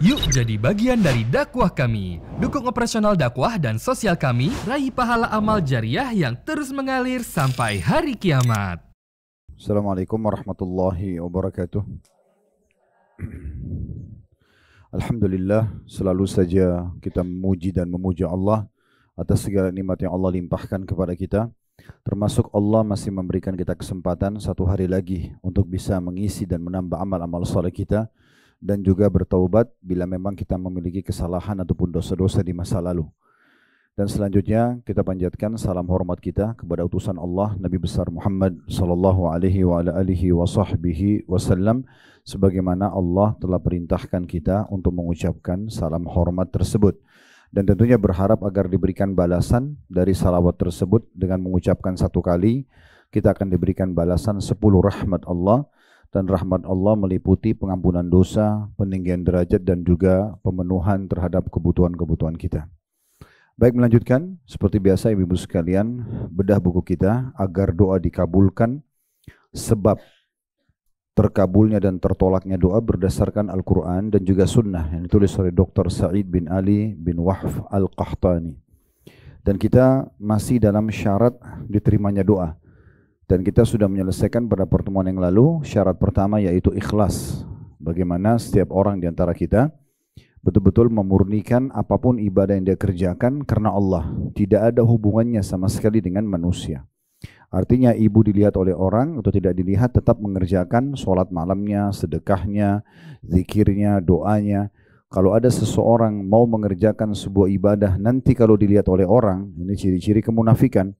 Yuk jadi bagian dari dakwah kami. Dukung operasional dakwah dan sosial kami, raih pahala amal jariah yang terus mengalir sampai hari kiamat. Assalamualaikum warahmatullahi wabarakatuh. Alhamdulillah, selalu saja kita memuji dan memuja Allah atas segala nikmat yang Allah limpahkan kepada kita. Termasuk Allah masih memberikan kita kesempatan satu hari lagi untuk bisa mengisi dan menambah amal-amal soleh kita dan juga bertaubat bila memang kita memiliki kesalahan ataupun dosa-dosa di masa lalu. Dan selanjutnya kita panjatkan salam hormat kita kepada utusan Allah Nabi besar Muhammad sallallahu alaihi wa ala alihi wa sahbihi wasallam sebagaimana Allah telah perintahkan kita untuk mengucapkan salam hormat tersebut dan tentunya berharap agar diberikan balasan dari salawat tersebut dengan mengucapkan satu kali kita akan diberikan balasan 10 rahmat Allah dan rahmat Allah meliputi pengampunan dosa, peninggian derajat dan juga pemenuhan terhadap kebutuhan-kebutuhan kita. Baik melanjutkan, seperti biasa ibu-ibu sekalian, bedah buku kita agar doa dikabulkan sebab terkabulnya dan tertolaknya doa berdasarkan Al-Quran dan juga Sunnah yang ditulis oleh Dr. Sa'id bin Ali bin Wahf Al-Qahtani. Dan kita masih dalam syarat diterimanya doa. Dan kita sudah menyelesaikan pada pertemuan yang lalu syarat pertama yaitu ikhlas. Bagaimana setiap orang di antara kita betul-betul memurnikan apapun ibadah yang dia kerjakan karena Allah. Tidak ada hubungannya sama sekali dengan manusia. Artinya ibu dilihat oleh orang atau tidak dilihat tetap mengerjakan sholat malamnya, sedekahnya, zikirnya, doanya. Kalau ada seseorang mau mengerjakan sebuah ibadah nanti kalau dilihat oleh orang, ini ciri-ciri kemunafikan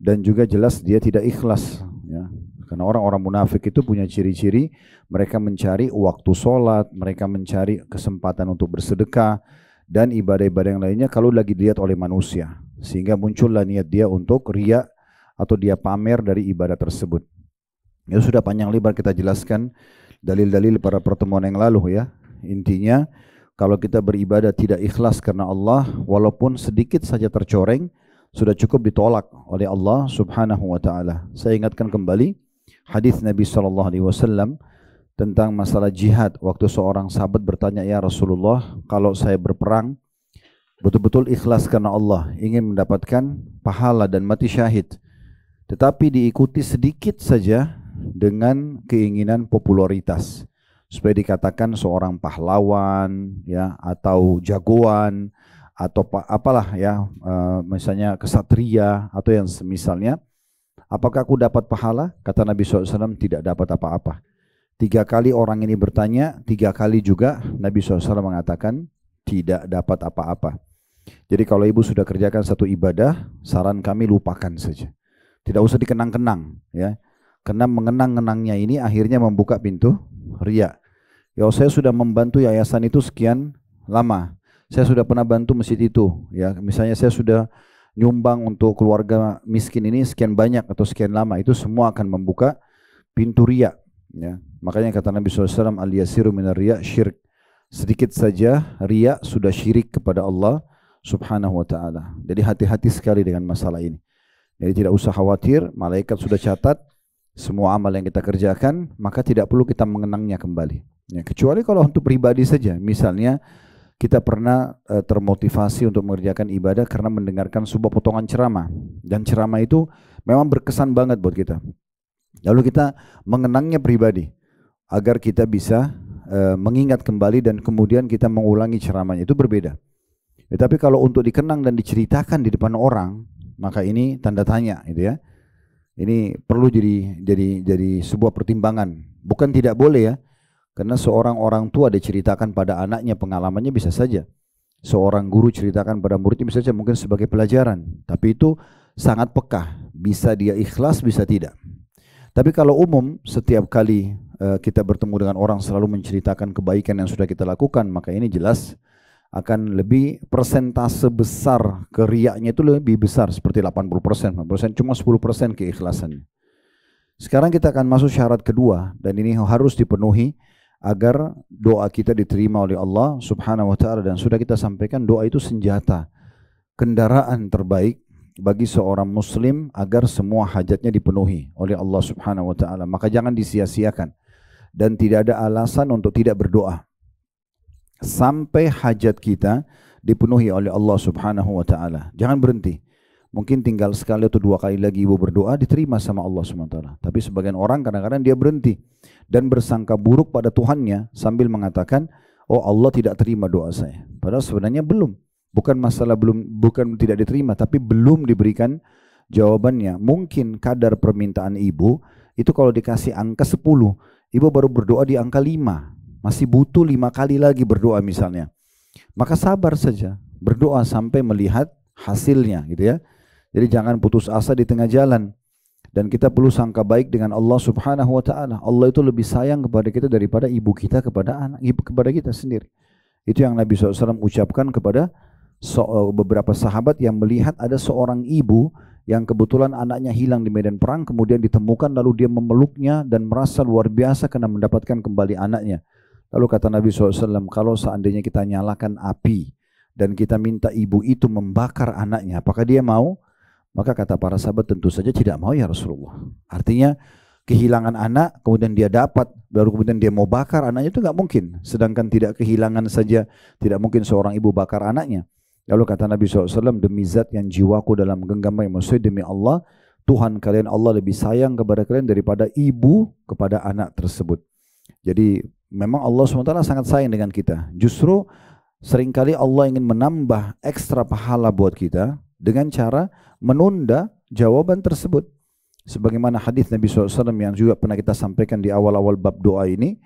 dan juga jelas dia tidak ikhlas ya. Karena orang-orang munafik itu punya ciri-ciri mereka mencari waktu sholat, mereka mencari kesempatan untuk bersedekah dan ibadah-ibadah yang lainnya kalau lagi dilihat oleh manusia. Sehingga muncullah niat dia untuk ria atau dia pamer dari ibadah tersebut. Ya sudah panjang lebar kita jelaskan dalil-dalil para pertemuan yang lalu ya. Intinya kalau kita beribadah tidak ikhlas karena Allah walaupun sedikit saja tercoreng sudah cukup ditolak oleh Allah Subhanahu wa taala. Saya ingatkan kembali hadis Nabi sallallahu alaihi wasallam tentang masalah jihad waktu seorang sahabat bertanya ya Rasulullah kalau saya berperang betul-betul ikhlas karena Allah ingin mendapatkan pahala dan mati syahid tetapi diikuti sedikit saja dengan keinginan popularitas supaya dikatakan seorang pahlawan ya atau jagoan atau apalah ya eh, misalnya kesatria atau yang semisalnya apakah aku dapat pahala kata Nabi SAW tidak dapat apa-apa tiga kali orang ini bertanya tiga kali juga Nabi SAW mengatakan tidak dapat apa-apa jadi kalau ibu sudah kerjakan satu ibadah saran kami lupakan saja tidak usah dikenang-kenang ya karena mengenang-kenangnya ini akhirnya membuka pintu ria ya saya sudah membantu yayasan itu sekian lama saya sudah pernah bantu masjid itu ya misalnya saya sudah nyumbang untuk keluarga miskin ini sekian banyak atau sekian lama itu semua akan membuka pintu ria ya makanya kata Nabi SAW al yasiru minar ria syirik sedikit saja ria sudah syirik kepada Allah subhanahu wa ta'ala jadi hati-hati sekali dengan masalah ini jadi tidak usah khawatir malaikat sudah catat semua amal yang kita kerjakan maka tidak perlu kita mengenangnya kembali ya, kecuali kalau untuk pribadi saja misalnya kita pernah uh, termotivasi untuk mengerjakan ibadah karena mendengarkan sebuah potongan ceramah dan ceramah itu memang berkesan banget buat kita. Lalu kita mengenangnya pribadi agar kita bisa uh, mengingat kembali dan kemudian kita mengulangi ceramahnya itu berbeda. Tetapi ya, kalau untuk dikenang dan diceritakan di depan orang, maka ini tanda tanya gitu ya. Ini perlu jadi jadi jadi sebuah pertimbangan. Bukan tidak boleh ya, karena seorang orang tua diceritakan pada anaknya pengalamannya bisa saja. Seorang guru ceritakan pada muridnya bisa saja mungkin sebagai pelajaran. Tapi itu sangat peka. Bisa dia ikhlas, bisa tidak. Tapi kalau umum setiap kali eh, kita bertemu dengan orang selalu menceritakan kebaikan yang sudah kita lakukan, maka ini jelas akan lebih persentase besar keriaknya itu lebih besar seperti 80%, 80% cuma 10% keikhlasannya. Sekarang kita akan masuk syarat kedua dan ini harus dipenuhi agar doa kita diterima oleh Allah Subhanahu wa taala dan sudah kita sampaikan doa itu senjata kendaraan terbaik bagi seorang muslim agar semua hajatnya dipenuhi oleh Allah Subhanahu wa taala maka jangan disia-siakan dan tidak ada alasan untuk tidak berdoa sampai hajat kita dipenuhi oleh Allah Subhanahu wa taala jangan berhenti Mungkin tinggal sekali atau dua kali lagi ibu berdoa diterima sama Allah SWT. Tapi sebagian orang kadang-kadang dia berhenti dan bersangka buruk pada Tuhannya sambil mengatakan, oh Allah tidak terima doa saya. Padahal sebenarnya belum. Bukan masalah belum bukan tidak diterima tapi belum diberikan jawabannya. Mungkin kadar permintaan ibu itu kalau dikasih angka 10, ibu baru berdoa di angka 5. Masih butuh 5 kali lagi berdoa misalnya. Maka sabar saja, berdoa sampai melihat hasilnya gitu ya. Jadi jangan putus asa di tengah jalan. Dan kita perlu sangka baik dengan Allah Subhanahu wa taala. Allah itu lebih sayang kepada kita daripada ibu kita kepada anak ibu kepada kita sendiri. Itu yang Nabi SAW ucapkan kepada eh, beberapa sahabat yang melihat ada seorang ibu yang kebetulan anaknya hilang di medan perang kemudian ditemukan lalu dia memeluknya dan merasa luar biasa karena mendapatkan kembali anaknya. Lalu kata Nabi SAW, kalau seandainya kita nyalakan api dan kita minta ibu itu membakar anaknya, apakah dia mau? Maka kata para sahabat tentu saja tidak mau ya Rasulullah. Artinya kehilangan anak kemudian dia dapat baru kemudian dia mau bakar anaknya itu nggak mungkin. Sedangkan tidak kehilangan saja tidak mungkin seorang ibu bakar anaknya. Lalu kata Nabi SAW demi zat yang jiwaku dalam genggamai maksudnya demi Allah Tuhan kalian Allah lebih sayang kepada kalian daripada ibu kepada anak tersebut. Jadi memang Allah SWT sangat sayang dengan kita. Justru seringkali Allah ingin menambah ekstra pahala buat kita dengan cara menunda jawaban tersebut. Sebagaimana hadis Nabi SAW yang juga pernah kita sampaikan di awal-awal bab doa ini,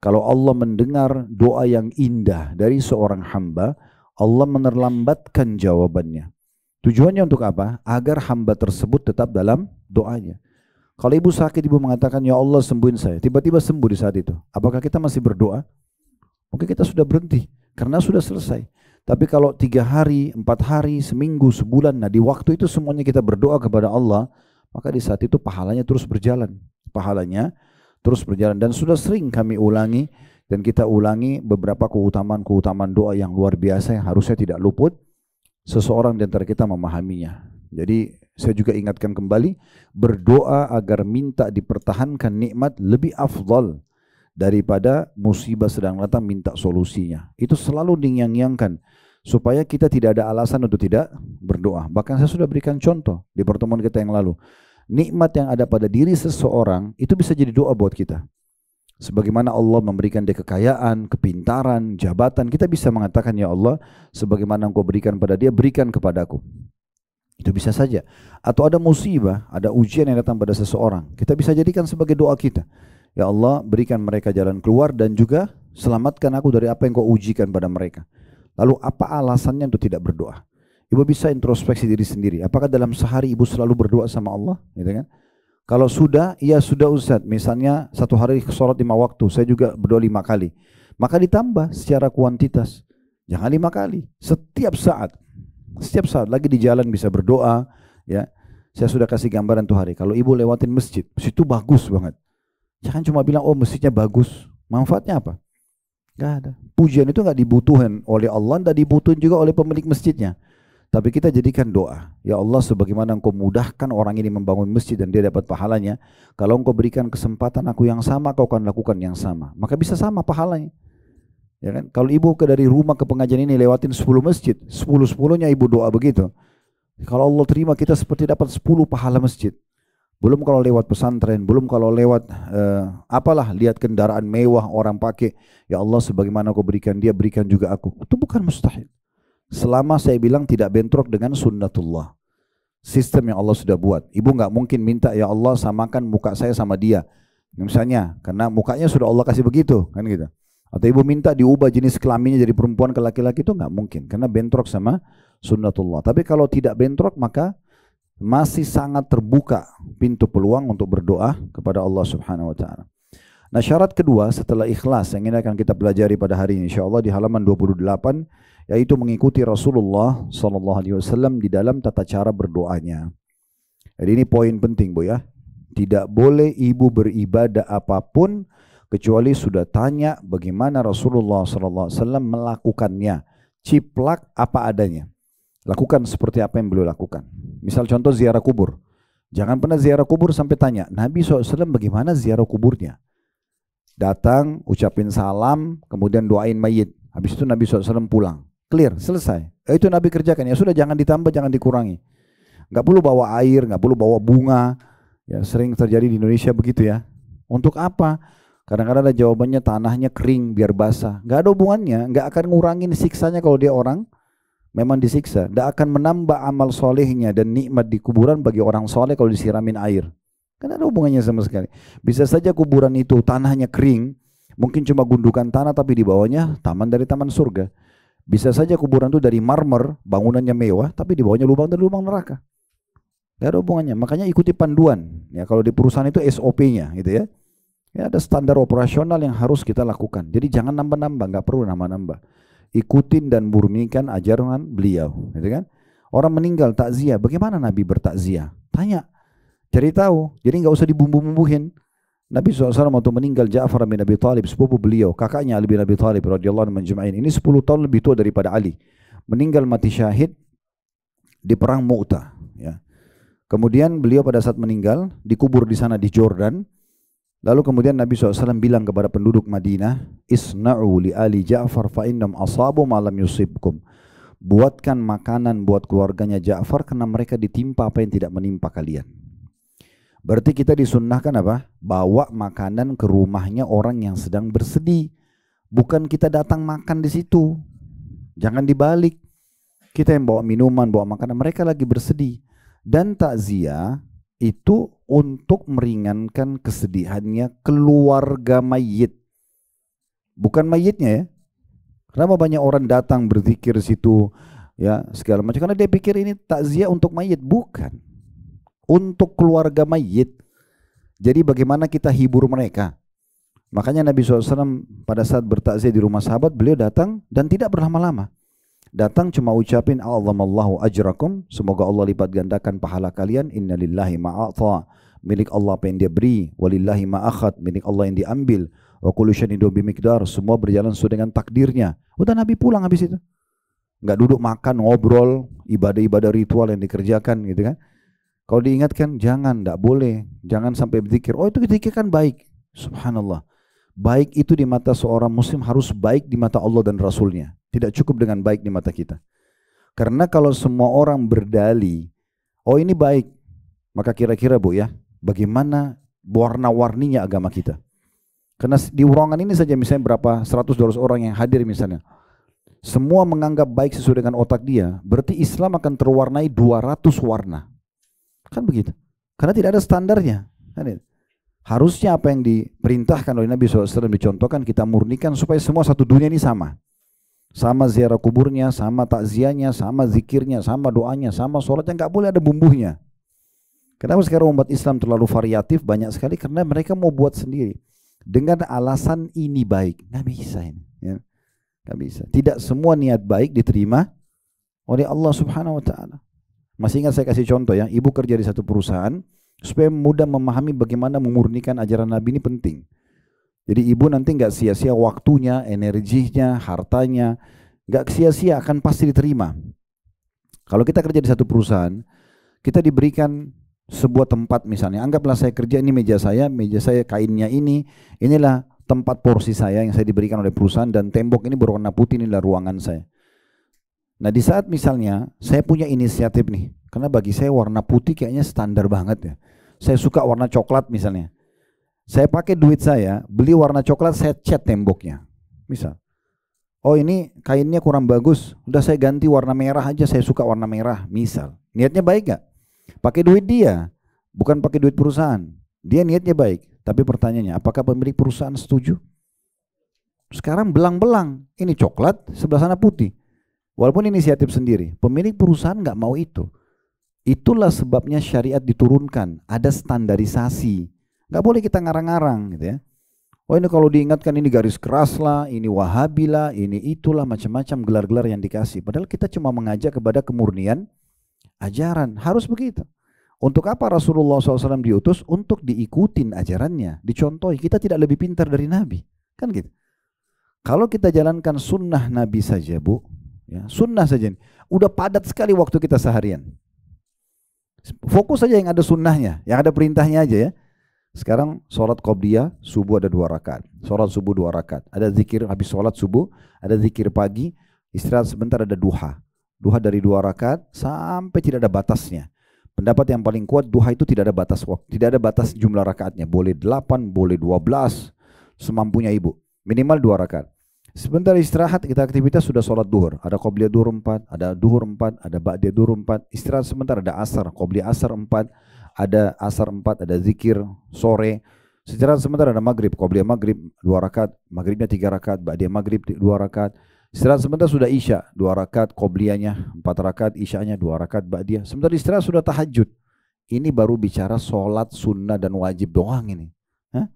kalau Allah mendengar doa yang indah dari seorang hamba, Allah menerlambatkan jawabannya. Tujuannya untuk apa? Agar hamba tersebut tetap dalam doanya. Kalau ibu sakit, ibu mengatakan, Ya Allah sembuhin saya. Tiba-tiba sembuh di saat itu. Apakah kita masih berdoa? Mungkin kita sudah berhenti karena sudah selesai. Tapi kalau tiga hari, empat hari, seminggu, sebulan, nah di waktu itu semuanya kita berdoa kepada Allah, maka di saat itu pahalanya terus berjalan. Pahalanya terus berjalan. Dan sudah sering kami ulangi, dan kita ulangi beberapa keutamaan-keutamaan doa yang luar biasa yang harusnya tidak luput. Seseorang di antara kita memahaminya. Jadi saya juga ingatkan kembali, berdoa agar minta dipertahankan nikmat lebih afdal daripada musibah sedang datang minta solusinya. Itu selalu dinyang-nyangkan supaya kita tidak ada alasan untuk tidak berdoa. Bahkan saya sudah berikan contoh di pertemuan kita yang lalu. Nikmat yang ada pada diri seseorang itu bisa jadi doa buat kita. Sebagaimana Allah memberikan dia kekayaan, kepintaran, jabatan, kita bisa mengatakan ya Allah, sebagaimana engkau berikan pada dia, berikan kepadaku. Itu bisa saja. Atau ada musibah, ada ujian yang datang pada seseorang, kita bisa jadikan sebagai doa kita. Ya Allah, berikan mereka jalan keluar dan juga selamatkan aku dari apa yang kau ujikan pada mereka. Lalu apa alasannya untuk tidak berdoa? Ibu bisa introspeksi diri sendiri. Apakah dalam sehari ibu selalu berdoa sama Allah? Gitu kan? Kalau sudah, ya sudah Ustaz. Misalnya satu hari sholat lima waktu, saya juga berdoa lima kali. Maka ditambah secara kuantitas. Jangan lima kali, setiap saat. Setiap saat lagi di jalan bisa berdoa. Ya, Saya sudah kasih gambaran tuh hari. Kalau ibu lewatin masjid, situ bagus banget. Jangan cuma bilang, oh masjidnya bagus. Manfaatnya apa? Gak ada. Pujian itu gak dibutuhin oleh Allah, gak dibutuhin juga oleh pemilik masjidnya. Tapi kita jadikan doa. Ya Allah, sebagaimana engkau mudahkan orang ini membangun masjid dan dia dapat pahalanya. Kalau engkau berikan kesempatan aku yang sama, kau akan lakukan yang sama. Maka bisa sama pahalanya. Ya kan? Kalau ibu ke dari rumah ke pengajian ini lewatin 10 masjid, 10-10-nya ibu doa begitu. Kalau Allah terima kita seperti dapat 10 pahala masjid belum kalau lewat pesantren, belum kalau lewat uh, apalah lihat kendaraan mewah orang pakai, ya Allah sebagaimana kau berikan dia berikan juga aku. Itu bukan mustahil. Selama saya bilang tidak bentrok dengan sunnatullah. Sistem yang Allah sudah buat. Ibu nggak mungkin minta ya Allah samakan muka saya sama dia. Misalnya, karena mukanya sudah Allah kasih begitu, kan gitu. Atau ibu minta diubah jenis kelaminnya jadi perempuan ke laki-laki itu nggak mungkin, karena bentrok sama sunnatullah. Tapi kalau tidak bentrok maka masih sangat terbuka pintu peluang untuk berdoa kepada Allah Subhanahu wa taala. Nah, syarat kedua setelah ikhlas yang ini akan kita pelajari pada hari ini insyaallah di halaman 28 yaitu mengikuti Rasulullah sallallahu alaihi wasallam di dalam tata cara berdoanya. Jadi ini poin penting, Bu ya. Tidak boleh ibu beribadah apapun kecuali sudah tanya bagaimana Rasulullah sallallahu alaihi wasallam melakukannya. Ciplak apa adanya. Lakukan seperti apa yang beliau lakukan. Misal contoh ziarah kubur. Jangan pernah ziarah kubur sampai tanya, Nabi SAW bagaimana ziarah kuburnya? Datang, ucapin salam, kemudian doain mayit. Habis itu Nabi SAW pulang. Clear, selesai. Eh, itu Nabi kerjakan. Ya sudah, jangan ditambah, jangan dikurangi. Nggak perlu bawa air, nggak perlu bawa bunga. Ya sering terjadi di Indonesia begitu ya. Untuk apa? Kadang-kadang ada jawabannya tanahnya kering biar basah. Nggak ada hubungannya, nggak akan ngurangin siksanya kalau dia orang memang disiksa. Tidak akan menambah amal solehnya dan nikmat di kuburan bagi orang soleh kalau disiramin air. Kan ada hubungannya sama sekali. Bisa saja kuburan itu tanahnya kering, mungkin cuma gundukan tanah tapi di bawahnya taman dari taman surga. Bisa saja kuburan itu dari marmer, bangunannya mewah, tapi di bawahnya lubang dari lubang neraka. Tidak ada hubungannya. Makanya ikuti panduan. Ya kalau di perusahaan itu SOP-nya gitu ya. Ya ada standar operasional yang harus kita lakukan. Jadi jangan nambah-nambah, nggak perlu nambah-nambah ikutin dan murnikan ajaran beliau gitu kan orang meninggal takziah bagaimana Nabi bertakziah tanya cari tahu jadi nggak usah dibumbu-bumbuhin Nabi SAW waktu meninggal Ja'far bin Abi Talib sepupu beliau kakaknya Ali bin Abi Talib radhiyallahu anhu ini 10 tahun lebih tua daripada Ali meninggal mati syahid di perang Mu'tah ya. kemudian beliau pada saat meninggal dikubur di sana di Jordan Lalu kemudian Nabi SAW bilang kepada penduduk Madinah, Isna'u li ali Ja'far fa'innam asabu malam yusibkum. Buatkan makanan buat keluarganya Ja'far karena mereka ditimpa apa yang tidak menimpa kalian. Berarti kita disunnahkan apa? Bawa makanan ke rumahnya orang yang sedang bersedih. Bukan kita datang makan di situ. Jangan dibalik. Kita yang bawa minuman, bawa makanan. Mereka lagi bersedih. Dan takziah itu untuk meringankan kesedihannya keluarga mayit. Bukan mayitnya ya. Kenapa banyak orang datang berzikir situ ya segala macam karena dia pikir ini takziah untuk mayit bukan untuk keluarga mayit. Jadi bagaimana kita hibur mereka? Makanya Nabi SAW pada saat bertakziah di rumah sahabat beliau datang dan tidak berlama-lama. Datang cuma ucapin Allahu ajrakum, semoga Allah lipat gandakan pahala kalian. Inna lillahi ma'ata, milik Allah apa yang dia beri, walillahi ma'akhat, milik Allah yang diambil. Wa kullu syanidu semua berjalan sesuai dengan takdirnya. Udah Nabi pulang habis itu. nggak duduk makan, ngobrol, ibadah-ibadah ritual yang dikerjakan gitu kan. Kalau diingatkan jangan, tidak boleh. Jangan sampai berzikir. Oh itu zikir kan baik. Subhanallah. Baik itu di mata seorang muslim harus baik di mata Allah dan Rasulnya. Tidak cukup dengan baik di mata kita. Karena kalau semua orang berdali, oh ini baik, maka kira-kira Bu ya, bagaimana warna-warninya agama kita? Karena di ruangan ini saja misalnya berapa 100-200 orang yang hadir misalnya. Semua menganggap baik sesuai dengan otak dia, berarti Islam akan terwarnai 200 warna. Kan begitu. Karena tidak ada standarnya. Kan Harusnya apa yang diperintahkan oleh Nabi SAW dicontohkan kita murnikan supaya semua satu dunia ini sama sama ziarah kuburnya, sama takziahnya, sama zikirnya, sama doanya, sama sholatnya, nggak boleh ada bumbunya. Kenapa sekarang umat Islam terlalu variatif banyak sekali? Karena mereka mau buat sendiri dengan alasan ini baik. Nggak bisa ini, ya. nggak bisa. Tidak semua niat baik diterima oleh Allah Subhanahu Wa Taala. Masih ingat saya kasih contoh ya, ibu kerja di satu perusahaan supaya mudah memahami bagaimana memurnikan ajaran Nabi ini penting. Jadi ibu nanti nggak sia-sia waktunya, energinya, hartanya, nggak sia-sia akan pasti diterima. Kalau kita kerja di satu perusahaan, kita diberikan sebuah tempat misalnya, anggaplah saya kerja ini meja saya, meja saya kainnya ini, inilah tempat porsi saya yang saya diberikan oleh perusahaan dan tembok ini berwarna putih inilah ruangan saya. Nah di saat misalnya saya punya inisiatif nih, karena bagi saya warna putih kayaknya standar banget ya. Saya suka warna coklat misalnya saya pakai duit saya, beli warna coklat, saya cat temboknya. Misal. Oh ini kainnya kurang bagus, udah saya ganti warna merah aja, saya suka warna merah, misal. Niatnya baik gak? Pakai duit dia, bukan pakai duit perusahaan. Dia niatnya baik, tapi pertanyaannya apakah pemilik perusahaan setuju? Sekarang belang-belang, ini coklat, sebelah sana putih. Walaupun inisiatif sendiri, pemilik perusahaan nggak mau itu. Itulah sebabnya syariat diturunkan, ada standarisasi. Gak boleh kita ngarang-ngarang gitu ya. Oh ini kalau diingatkan ini garis keras lah, ini wahabi lah, ini itulah macam-macam gelar-gelar yang dikasih. Padahal kita cuma mengajak kepada kemurnian ajaran. Harus begitu. Untuk apa Rasulullah SAW diutus? Untuk diikutin ajarannya, dicontohi. Kita tidak lebih pintar dari Nabi. Kan gitu. Kalau kita jalankan sunnah Nabi saja bu, ya, sunnah saja ini. Udah padat sekali waktu kita seharian. Fokus saja yang ada sunnahnya, yang ada perintahnya aja ya. Sekarang sholat qobliyah subuh ada dua rakaat. Sholat subuh dua rakaat. Ada zikir habis sholat subuh, ada zikir pagi, istirahat sebentar ada duha. Duha dari dua rakaat sampai tidak ada batasnya. Pendapat yang paling kuat duha itu tidak ada batas waktu, tidak ada batas jumlah rakaatnya. Boleh 8, boleh 12, semampunya ibu. Minimal dua rakaat. Sebentar istirahat kita aktivitas sudah sholat duhur. Ada qobliyah duhur 4, ada duhur 4, ada ba'diyah duhur 4. Istirahat sebentar ada asar, qobliyah asar 4 ada asar empat, ada zikir sore. Secara sementara ada maghrib, qobliyah maghrib dua rakaat, maghribnya tiga rakaat, ba'diyah maghrib dua rakaat. Istirahat sementara sudah isya, dua rakaat, qobliyahnya empat rakaat, isyanya dua rakaat, ba'diyah. Sementara istirahat sudah tahajud. Ini baru bicara sholat sunnah dan wajib doang ini. Hah?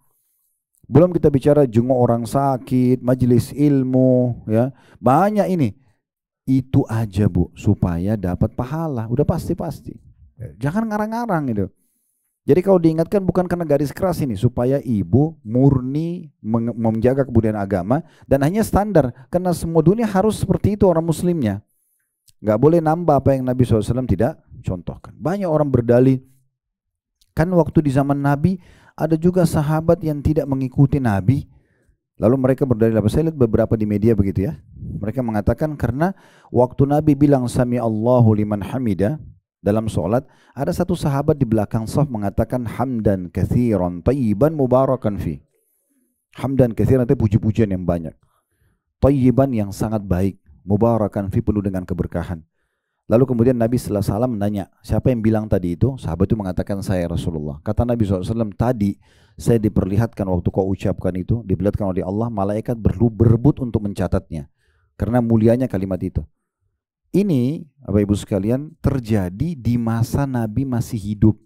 Belum kita bicara jenguk orang sakit, majelis ilmu, ya banyak ini. Itu aja bu, supaya dapat pahala. Udah pasti-pasti. Jangan ngarang-ngarang gitu. Jadi kalau diingatkan bukan karena garis keras ini supaya ibu murni menjaga kebudayaan agama dan hanya standar karena semua dunia harus seperti itu orang muslimnya. Gak boleh nambah apa yang Nabi SAW tidak contohkan. Banyak orang berdalih. Kan waktu di zaman Nabi ada juga sahabat yang tidak mengikuti Nabi. Lalu mereka berdalil apa? Saya lihat beberapa di media begitu ya. Mereka mengatakan karena waktu Nabi bilang sami Allahu liman hamida, dalam sholat, ada satu sahabat di belakang saf mengatakan hamdan kathiran tayyiban mubarakan fi. Hamdan kathiran itu puji-pujian yang banyak. Tayyiban yang sangat baik. Mubarakan fi penuh dengan keberkahan. Lalu kemudian Nabi SAW menanya, siapa yang bilang tadi itu? Sahabat itu mengatakan saya Rasulullah. Kata Nabi SAW, tadi saya diperlihatkan waktu kau ucapkan itu, diperlihatkan oleh Allah, malaikat berlu berebut untuk mencatatnya. Karena mulianya kalimat itu. Ini, Bapak Ibu sekalian, terjadi di masa Nabi masih hidup.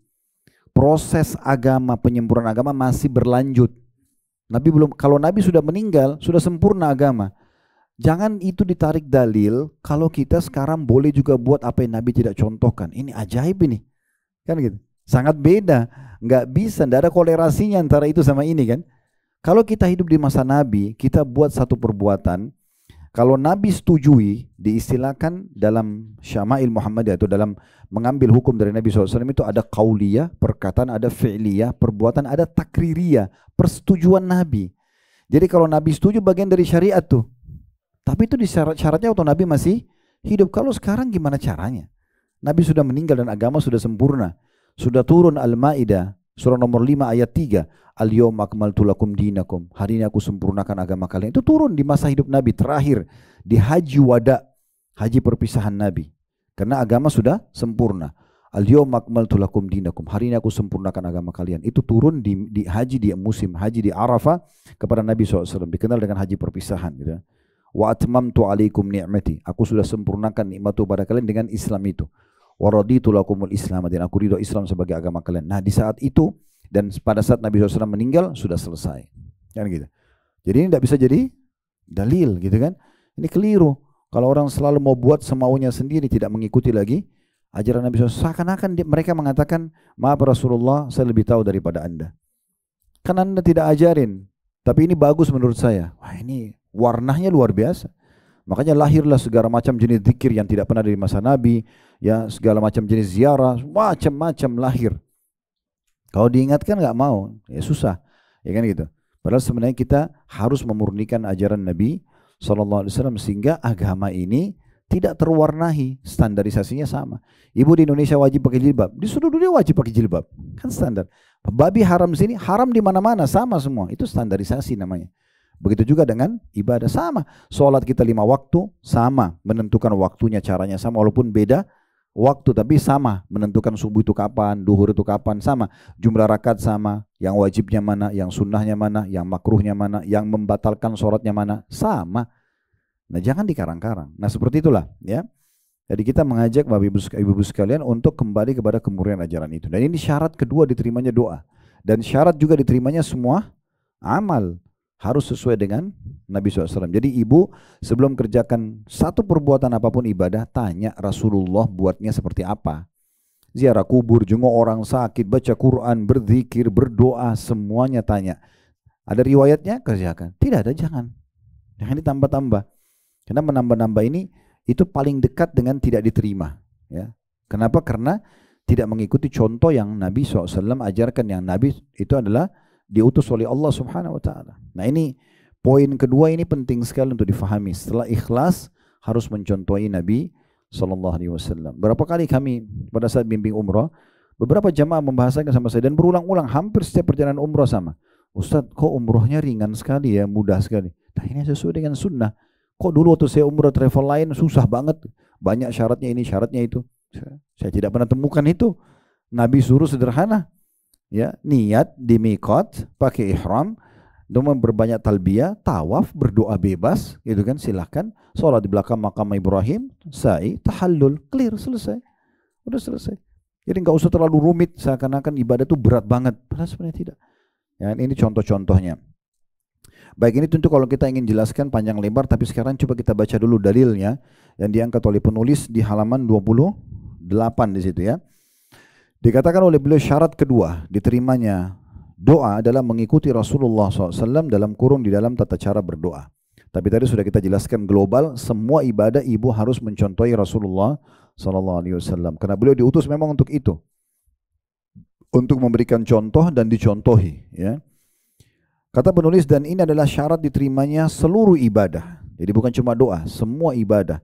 Proses agama, penyempurnaan agama masih berlanjut. Nabi belum kalau Nabi sudah meninggal, sudah sempurna agama. Jangan itu ditarik dalil kalau kita sekarang boleh juga buat apa yang Nabi tidak contohkan. Ini ajaib ini. Kan gitu. Sangat beda. Nggak bisa, nggak ada kolerasinya antara itu sama ini kan. Kalau kita hidup di masa Nabi, kita buat satu perbuatan, kalau Nabi setujui diistilahkan dalam Syama'il Muhammadiyah atau dalam mengambil hukum dari Nabi SAW itu ada kauliyah, perkataan ada fi'liyah, perbuatan ada takririyah, persetujuan Nabi. Jadi kalau Nabi setuju bagian dari syariat tuh. Tapi itu syarat-syaratnya waktu Nabi masih hidup. Kalau sekarang gimana caranya? Nabi sudah meninggal dan agama sudah sempurna. Sudah turun Al-Ma'idah, Surah nomor 5 ayat 3. Al-yawma akmaltu lakum dinakum. Hari ini aku sempurnakan agama kalian. Itu turun di masa hidup Nabi terakhir di haji wada, haji perpisahan Nabi. Karena agama sudah sempurna. Al-yawma akmaltu lakum dinakum. Hari ini aku sempurnakan agama kalian. Itu turun di, di haji di musim haji di Arafah kepada Nabi SAW. Dikenal dengan haji perpisahan gitu. Ya. Wa atmamtu alaikum ni'mati. Aku sudah sempurnakan nikmatku pada kalian dengan Islam itu waraditu lakumul Islam dan aku ridho Islam sebagai agama kalian. Nah, di saat itu dan pada saat Nabi SAW meninggal sudah selesai. Kan gitu. Jadi ini tidak bisa jadi dalil gitu kan. Ini keliru. Kalau orang selalu mau buat semaunya sendiri tidak mengikuti lagi ajaran Nabi SAW seakan-akan mereka mengatakan maaf Rasulullah saya lebih tahu daripada anda. Karena anda tidak ajarin. Tapi ini bagus menurut saya. Wah ini warnanya luar biasa. Makanya lahirlah segala macam jenis zikir yang tidak pernah dari masa Nabi, ya segala macam jenis ziarah, macam-macam lahir. Kalau diingatkan nggak mau, ya susah, ya kan gitu. Padahal sebenarnya kita harus memurnikan ajaran Nabi Shallallahu Alaihi Wasallam sehingga agama ini tidak terwarnahi, standarisasinya sama. Ibu di Indonesia wajib pakai jilbab, di seluruh dunia wajib pakai jilbab, kan standar. Babi haram sini, haram di mana-mana sama semua, itu standarisasi namanya. Begitu juga dengan ibadah sama. Sholat kita lima waktu sama, menentukan waktunya, caranya sama, walaupun beda waktu tapi sama menentukan subuh itu kapan, duhur itu kapan sama, jumlah rakaat sama, yang wajibnya mana, yang sunnahnya mana, yang makruhnya mana, yang membatalkan sholatnya mana sama. Nah jangan dikarang-karang. Nah seperti itulah ya. Jadi kita mengajak ibu, ibu sekalian untuk kembali kepada kemurnian ajaran itu. Dan ini syarat kedua diterimanya doa. Dan syarat juga diterimanya semua amal harus sesuai dengan Nabi SAW. Jadi ibu sebelum kerjakan satu perbuatan apapun ibadah, tanya Rasulullah buatnya seperti apa. Ziarah kubur, jenguk orang sakit, baca Quran, berzikir, berdoa, semuanya tanya. Ada riwayatnya? Kerjakan. Tidak ada, jangan. Jangan ditambah-tambah. Karena menambah-nambah ini, itu paling dekat dengan tidak diterima. Ya. Kenapa? Karena tidak mengikuti contoh yang Nabi SAW ajarkan. Yang Nabi itu adalah diutus oleh Allah Subhanahu wa taala. Nah, ini poin kedua ini penting sekali untuk difahami. Setelah ikhlas harus mencontohi Nabi sallallahu alaihi wasallam. Berapa kali kami pada saat bimbing umrah, beberapa jamaah membahasakan sama saya dan berulang-ulang hampir setiap perjalanan umrah sama. Ustaz, kok umrohnya ringan sekali ya, mudah sekali. Nah, ini sesuai dengan sunnah. Kok dulu waktu saya umroh travel lain susah banget, banyak syaratnya ini, syaratnya itu. Saya tidak pernah temukan itu. Nabi suruh sederhana ya niat di mikot pakai ihram dengan berbanyak talbiyah tawaf berdoa bebas gitu kan silahkan sholat di belakang makam Ibrahim sa'i tahallul clear selesai udah selesai jadi nggak usah terlalu rumit seakan-akan ibadah itu berat banget padahal sebenarnya tidak ya kan, ini contoh-contohnya Baik ini tentu kalau kita ingin jelaskan panjang lebar tapi sekarang coba kita baca dulu dalilnya yang diangkat oleh penulis di halaman 28 di situ ya. Dikatakan oleh beliau syarat kedua diterimanya doa adalah mengikuti Rasulullah SAW dalam kurung di dalam tata cara berdoa. Tapi tadi sudah kita jelaskan global, semua ibadah ibu harus mencontohi Rasulullah SAW. Karena beliau diutus memang untuk itu. Untuk memberikan contoh dan dicontohi. Ya. Kata penulis, dan ini adalah syarat diterimanya seluruh ibadah. Jadi bukan cuma doa, semua ibadah.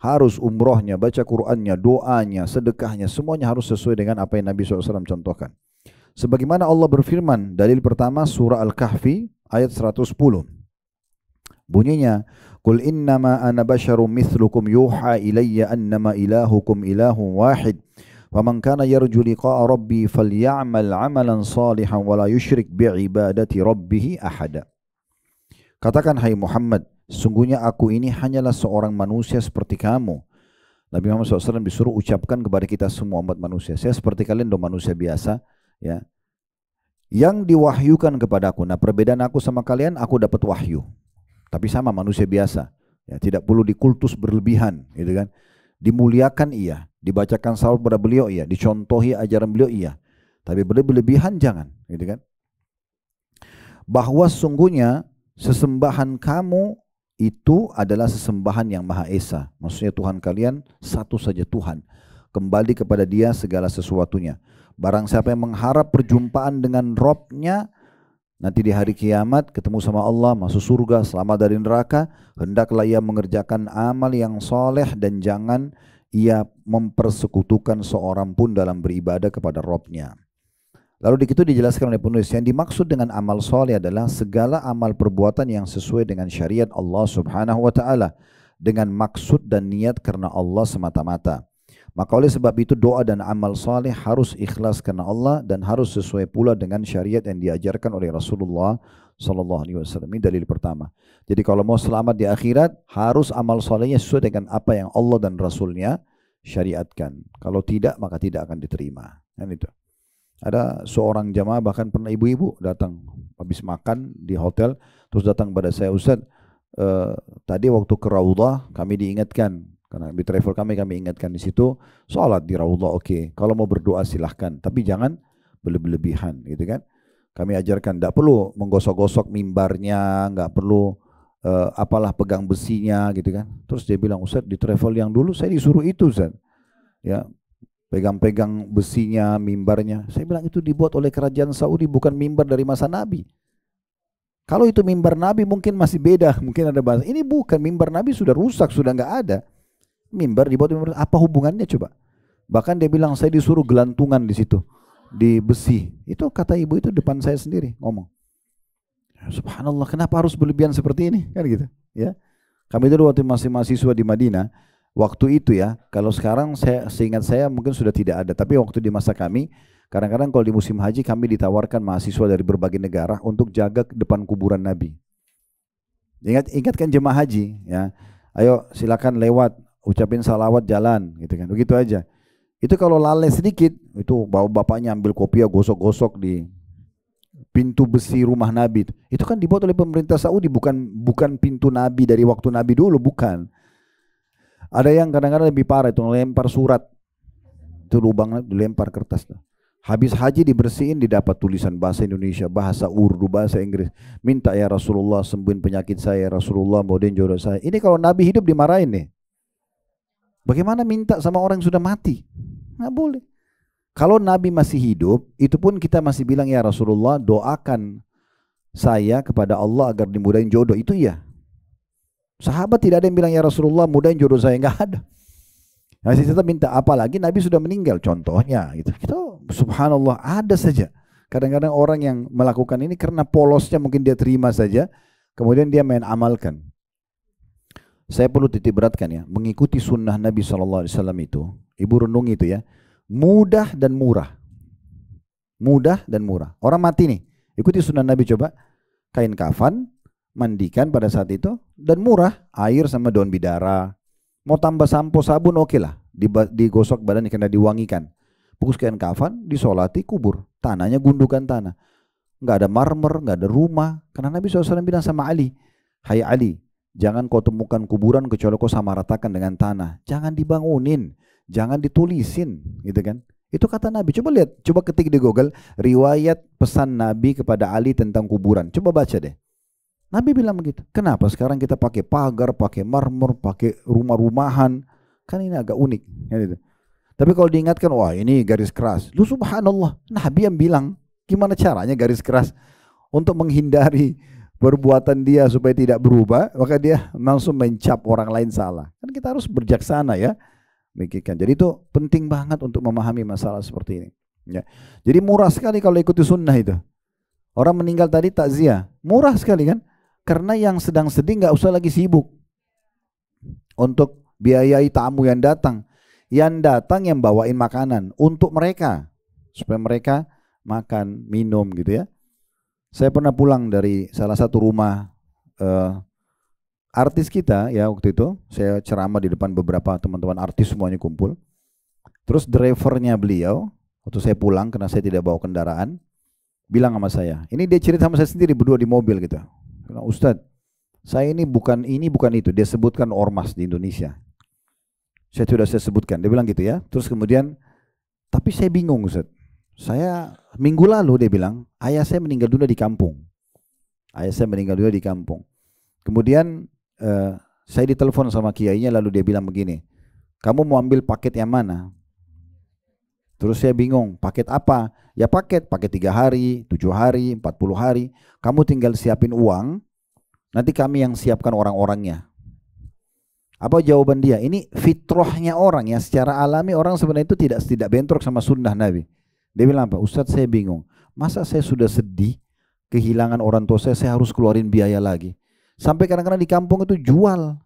harus umrohnya, baca Qur'annya, doanya, sedekahnya, semuanya harus sesuai dengan apa yang Nabi SAW contohkan. Sebagaimana Allah berfirman, dalil pertama surah Al-Kahfi ayat 110. Bunyinya, Qul innama ana basharum mithlukum yuha ilayya annama ilahukum ilahum wahid. Faman kana yarju liqa'a rabbi yamal amalan salihan wala yushrik bi'ibadati rabbihi ahada. Katakan hai Muhammad, Sungguhnya aku ini hanyalah seorang manusia seperti kamu. Nabi Muhammad SAW disuruh ucapkan kepada kita semua umat manusia. Saya seperti kalian dong manusia biasa. ya Yang diwahyukan kepada aku. Nah perbedaan aku sama kalian, aku dapat wahyu. Tapi sama manusia biasa. Ya, tidak perlu dikultus berlebihan. Gitu kan. Dimuliakan iya. Dibacakan saul pada beliau iya. Dicontohi ajaran beliau iya. Tapi berlebihan jangan. Gitu kan. Bahwa sungguhnya sesembahan kamu itu adalah sesembahan yang Maha Esa. Maksudnya Tuhan kalian satu saja Tuhan. Kembali kepada dia segala sesuatunya. Barang siapa yang mengharap perjumpaan dengan Robnya, nanti di hari kiamat ketemu sama Allah, masuk surga, selamat dari neraka, hendaklah ia mengerjakan amal yang soleh dan jangan ia mempersekutukan seorang pun dalam beribadah kepada Robnya. Lalu di situ dijelaskan oleh penulis yang dimaksud dengan amal soleh adalah segala amal perbuatan yang sesuai dengan syariat Allah Subhanahu wa taala dengan maksud dan niat karena Allah semata-mata. Maka oleh sebab itu doa dan amal soleh harus ikhlas karena Allah dan harus sesuai pula dengan syariat yang diajarkan oleh Rasulullah sallallahu alaihi wasallam. Ini dalil pertama. Jadi kalau mau selamat di akhirat harus amal solehnya sesuai dengan apa yang Allah dan Rasulnya syariatkan. Kalau tidak maka tidak akan diterima. Dan itu. Ada seorang jamaah bahkan pernah ibu-ibu datang habis makan di hotel terus datang pada saya Ustaz eh, tadi waktu ke Raudah kami diingatkan karena di travel kami kami ingatkan di situ salat di Raudah oke okay. kalau mau berdoa silahkan tapi jangan berlebihan gitu kan kami ajarkan tidak perlu menggosok-gosok mimbarnya nggak perlu eh, apalah pegang besinya gitu kan terus dia bilang Ustaz di travel yang dulu saya disuruh itu Ustaz ya pegang-pegang besinya, mimbarnya. Saya bilang itu dibuat oleh kerajaan Saudi bukan mimbar dari masa Nabi. Kalau itu mimbar Nabi mungkin masih beda, mungkin ada bahasa. Ini bukan mimbar Nabi sudah rusak, sudah nggak ada. Mimbar dibuat mimbar apa hubungannya coba? Bahkan dia bilang saya disuruh gelantungan di situ di besi. Itu kata ibu itu depan saya sendiri ngomong. Ya, subhanallah, kenapa harus berlebihan seperti ini? Kan gitu, ya. Kami dulu waktu masih mahasiswa di Madinah, waktu itu ya. Kalau sekarang saya seingat saya mungkin sudah tidak ada, tapi waktu di masa kami kadang-kadang kalau di musim haji kami ditawarkan mahasiswa dari berbagai negara untuk jaga depan kuburan Nabi. Ingat ingatkan jemaah haji ya. Ayo silakan lewat, ucapin salawat jalan gitu kan. Begitu aja. Itu kalau lalai sedikit, itu bawa bapaknya ambil kopi ya, gosok-gosok di pintu besi rumah Nabi Itu kan dibuat oleh pemerintah Saudi bukan bukan pintu Nabi dari waktu Nabi dulu bukan. Ada yang kadang-kadang lebih parah itu lempar surat. Itu lubang dilempar kertas Habis haji dibersihin didapat tulisan bahasa Indonesia, bahasa Urdu, bahasa Inggris. Minta ya Rasulullah sembuhin penyakit saya, ya Rasulullah mau jodoh saya. Ini kalau Nabi hidup dimarahin nih. Bagaimana minta sama orang yang sudah mati? Nggak boleh. Kalau Nabi masih hidup, itu pun kita masih bilang ya Rasulullah doakan saya kepada Allah agar dimudahin jodoh. Itu iya. Sahabat tidak ada yang bilang ya Rasulullah mudahin jodoh saya nggak ada. Nah, Nabi tetap minta apalagi Nabi sudah meninggal contohnya gitu. Kita subhanallah ada saja. Kadang-kadang orang yang melakukan ini karena polosnya mungkin dia terima saja, kemudian dia main amalkan. Saya perlu titik beratkan ya, mengikuti sunnah Nabi Shallallahu Alaihi Wasallam itu, ibu renung itu ya, mudah dan murah. Mudah dan murah. Orang mati nih, ikuti sunnah Nabi coba, kain kafan, mandikan pada saat itu dan murah air sama daun bidara mau tambah sampo sabun oke okay lah digosok badan karena diwangikan kain kafan disolati kubur tanahnya gundukan tanah nggak ada marmer nggak ada rumah karena Nabi SAW bilang sama Ali Hai Ali jangan kau temukan kuburan kecuali kau sama ratakan dengan tanah jangan dibangunin jangan ditulisin gitu kan itu kata Nabi. Coba lihat, coba ketik di Google riwayat pesan Nabi kepada Ali tentang kuburan. Coba baca deh. Nabi bilang begitu. Kenapa sekarang kita pakai pagar, pakai marmer, pakai rumah-rumahan? Kan ini agak unik. Ya gitu. Tapi kalau diingatkan, wah ini garis keras. Lu subhanallah, Nabi yang bilang, gimana caranya garis keras untuk menghindari perbuatan dia supaya tidak berubah, maka dia langsung mencap orang lain salah. Kan kita harus berjaksana ya, mikirkan. Jadi itu penting banget untuk memahami masalah seperti ini. Ya. Jadi murah sekali kalau ikuti sunnah itu. Orang meninggal tadi takziah, murah sekali kan? Karena yang sedang sedih nggak usah lagi sibuk untuk biayai tamu yang datang. Yang datang yang bawain makanan untuk mereka supaya mereka makan, minum gitu ya. Saya pernah pulang dari salah satu rumah uh, artis kita ya waktu itu. Saya ceramah di depan beberapa teman-teman artis semuanya kumpul. Terus drivernya beliau waktu saya pulang karena saya tidak bawa kendaraan bilang sama saya, ini dia cerita sama saya sendiri berdua di mobil gitu. Bilang, Ustaz saya ini bukan ini bukan itu. Dia sebutkan ormas di Indonesia. Saya sudah saya sebutkan. Dia bilang gitu ya. Terus kemudian, tapi saya bingung Ustaz Saya minggu lalu dia bilang, ayah saya meninggal dunia di kampung. Ayah saya meninggal dunia di kampung. Kemudian uh, saya ditelepon sama kiainya lalu dia bilang begini, kamu mau ambil paket yang mana? Terus saya bingung, paket apa? Ya paket, paket tiga hari, tujuh hari, empat puluh hari. Kamu tinggal siapin uang, nanti kami yang siapkan orang-orangnya. Apa jawaban dia? Ini fitrahnya orang ya, secara alami orang sebenarnya itu tidak tidak bentrok sama sunnah Nabi. Dia bilang apa? Ustadz saya bingung, masa saya sudah sedih kehilangan orang tua saya, saya harus keluarin biaya lagi. Sampai kadang-kadang di kampung itu jual,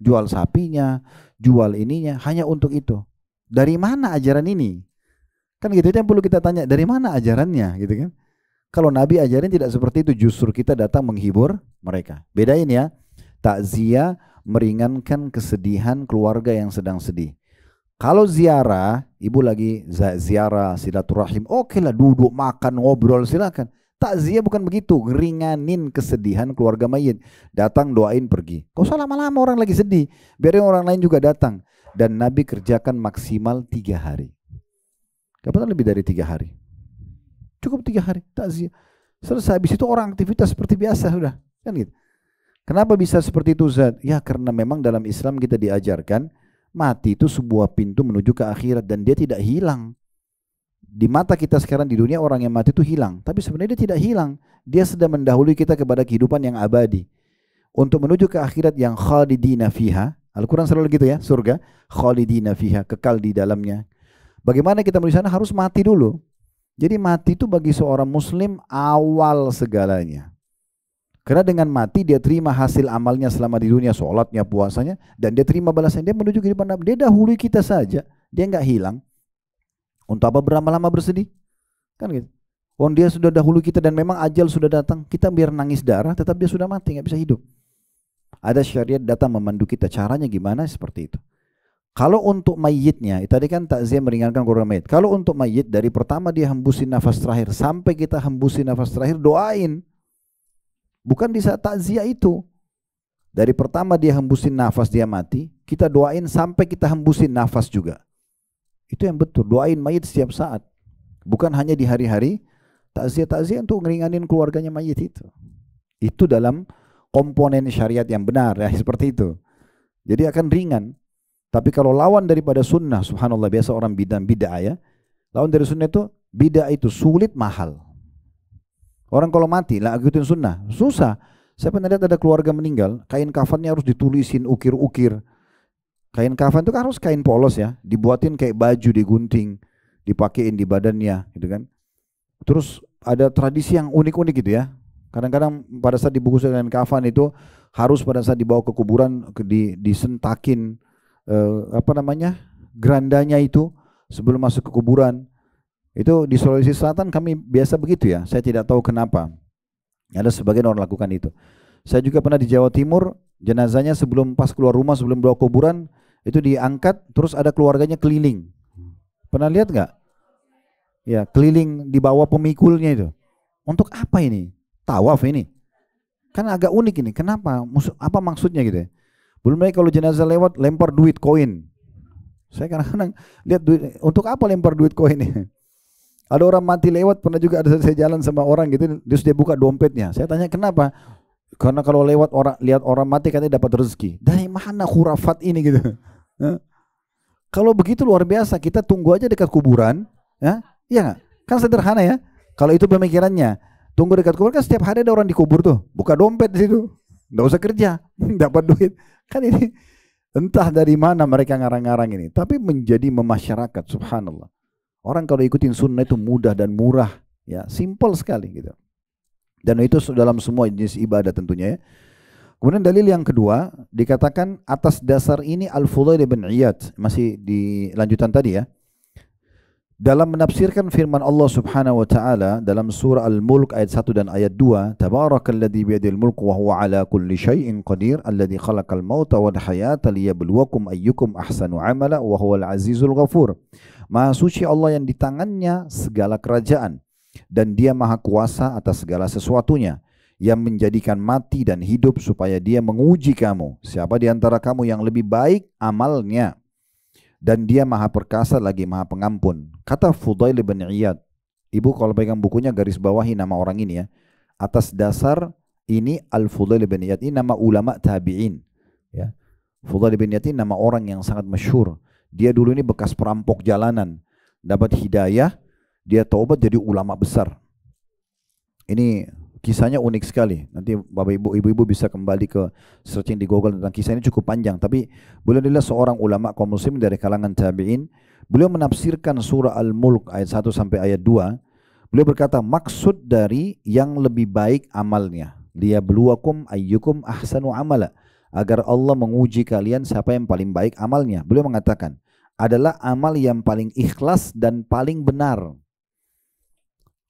jual sapinya, jual ininya, hanya untuk itu. Dari mana ajaran ini? Kan gitu yang perlu kita tanya, dari mana ajarannya gitu kan? Kalau Nabi ajarin tidak seperti itu, justru kita datang menghibur mereka. Bedain ya, takziah meringankan kesedihan keluarga yang sedang sedih. Kalau ziarah, ibu lagi ziarah silaturahim, oke lah duduk makan ngobrol silakan. Takziah bukan begitu, ringanin kesedihan keluarga mayit. Datang doain pergi. Kau usah lama-lama orang lagi sedih, biarin orang lain juga datang dan Nabi kerjakan maksimal tiga hari. Kapan lebih dari tiga hari. Cukup tiga hari takziah. Selesai habis itu orang aktivitas seperti biasa sudah kan gitu. Kenapa bisa seperti itu Zat? Ya karena memang dalam Islam kita diajarkan mati itu sebuah pintu menuju ke akhirat dan dia tidak hilang. Di mata kita sekarang di dunia orang yang mati itu hilang, tapi sebenarnya dia tidak hilang. Dia sedang mendahului kita kepada kehidupan yang abadi. Untuk menuju ke akhirat yang khalidina fiha, Al-Quran selalu gitu ya, surga. Khalidina fiha, kekal di dalamnya. Bagaimana kita menulis sana harus mati dulu. Jadi mati itu bagi seorang muslim awal segalanya. Karena dengan mati dia terima hasil amalnya selama di dunia, sholatnya, puasanya, dan dia terima balasannya. dia menuju kehidupan nabi. Dia dahului kita saja, dia nggak hilang. Untuk apa berlama-lama bersedih? Kan gitu. Kalau oh, dia sudah dahulu kita dan memang ajal sudah datang, kita biar nangis darah, tetap dia sudah mati, nggak bisa hidup ada syariat datang memandu kita. Caranya gimana? Seperti itu. Kalau untuk mayitnya, tadi kan takziah meringankan korban mayit. Kalau untuk mayit dari pertama dia hembusin nafas terakhir sampai kita hembusin nafas terakhir doain. Bukan di saat takziah itu. Dari pertama dia hembusin nafas dia mati, kita doain sampai kita hembusin nafas juga. Itu yang betul, doain mayit setiap saat. Bukan hanya di hari-hari takziah-takziah untuk ngeringanin keluarganya mayit itu. Itu dalam komponen syariat yang benar ya seperti itu. Jadi akan ringan. Tapi kalau lawan daripada sunnah, subhanallah biasa orang bidang bid'ah ya. Lawan dari sunnah itu bid'ah itu sulit mahal. Orang kalau mati lah ikutin sunnah susah. Saya pernah lihat ada keluarga meninggal, kain kafannya harus ditulisin ukir-ukir. Kain kafan itu kan harus kain polos ya, dibuatin kayak baju digunting, dipakein di badannya gitu kan. Terus ada tradisi yang unik-unik gitu ya. Kadang-kadang pada saat dibungkus dengan kafan itu harus pada saat dibawa ke kuburan di, disentakin eh, apa namanya gerandanya itu sebelum masuk ke kuburan. Itu di Sulawesi Selatan kami biasa begitu ya. Saya tidak tahu kenapa. Ada sebagian orang lakukan itu. Saya juga pernah di Jawa Timur jenazahnya sebelum pas keluar rumah sebelum bawa kuburan itu diangkat terus ada keluarganya keliling. Pernah lihat nggak? Ya keliling di bawah pemikulnya itu. Untuk apa ini? Tawaf ini. Kan agak unik ini. Kenapa? Apa maksudnya gitu ya? Belum lagi kalau jenazah lewat lempar duit koin. Saya kadang-kadang lihat duit untuk apa lempar duit koin ini? Ada orang mati lewat pernah juga ada saya jalan sama orang gitu terus dia buka dompetnya. Saya tanya kenapa? Karena kalau lewat orang lihat orang mati katanya dapat rezeki. Dari mana khurafat ini gitu? Kalau begitu luar biasa, kita tunggu aja dekat kuburan, ya? Iya Kan sederhana ya. Kalau itu pemikirannya. Tunggu dekat kubur kan setiap hari ada orang dikubur tuh, buka dompet di situ. Enggak usah kerja, dapat duit. Kan ini entah dari mana mereka ngarang-ngarang ini, tapi menjadi memasyarakat subhanallah. Orang kalau ikutin sunnah itu mudah dan murah, ya, simple sekali gitu. Dan itu dalam semua jenis ibadah tentunya ya. Kemudian dalil yang kedua dikatakan atas dasar ini Al-Fudail bin Iyad masih di lanjutan tadi ya. Dalam menafsirkan firman Allah Subhanahu wa taala dalam surah Al-Mulk ayat 1 dan ayat 2, tabarakalladzi biyadil mulk wa huwa ala kulli syai'in qadir alladzi khalaqal mauta wal hayata liyabluwakum ayyukum ahsanu amala wa huwal azizul ghafur. Maha suci Allah yang di tangannya segala kerajaan dan dia maha kuasa atas segala sesuatunya yang menjadikan mati dan hidup supaya dia menguji kamu siapa di antara kamu yang lebih baik amalnya dan dia maha perkasa lagi maha pengampun. Kata Fudail bin Iyad, ibu kalau pegang bukunya garis bawahi nama orang ini ya. Atas dasar ini Al-Fudail bin Iyad, ini nama ulama tabi'in. Ya. Fudail bin Iyad ini nama orang yang sangat masyhur. Dia dulu ini bekas perampok jalanan. Dapat hidayah, dia taubat jadi ulama besar. Ini kisahnya unik sekali. Nanti Bapak Ibu ibu-ibu bisa kembali ke searching di Google tentang kisah ini cukup panjang tapi beliau adalah seorang ulama kaum muslim dari kalangan tabi'in. Beliau menafsirkan surah Al-Mulk ayat 1 sampai ayat 2. Beliau berkata maksud dari yang lebih baik amalnya. Dia beluakum ayyukum ahsanu amala agar Allah menguji kalian siapa yang paling baik amalnya. Beliau mengatakan adalah amal yang paling ikhlas dan paling benar.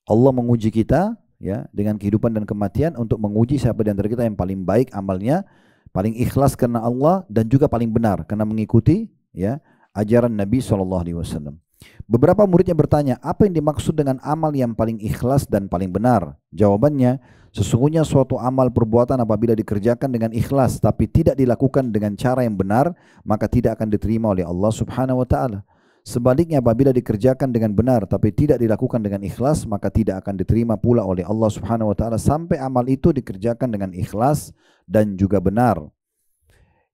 Allah menguji kita ya dengan kehidupan dan kematian untuk menguji siapa di antara kita yang paling baik amalnya, paling ikhlas karena Allah dan juga paling benar karena mengikuti ya ajaran Nabi Shallallahu alaihi wasallam. Beberapa muridnya bertanya, apa yang dimaksud dengan amal yang paling ikhlas dan paling benar? Jawabannya, sesungguhnya suatu amal perbuatan apabila dikerjakan dengan ikhlas tapi tidak dilakukan dengan cara yang benar, maka tidak akan diterima oleh Allah Subhanahu wa taala. Sebaliknya apabila dikerjakan dengan benar tapi tidak dilakukan dengan ikhlas maka tidak akan diterima pula oleh Allah Subhanahu wa taala sampai amal itu dikerjakan dengan ikhlas dan juga benar.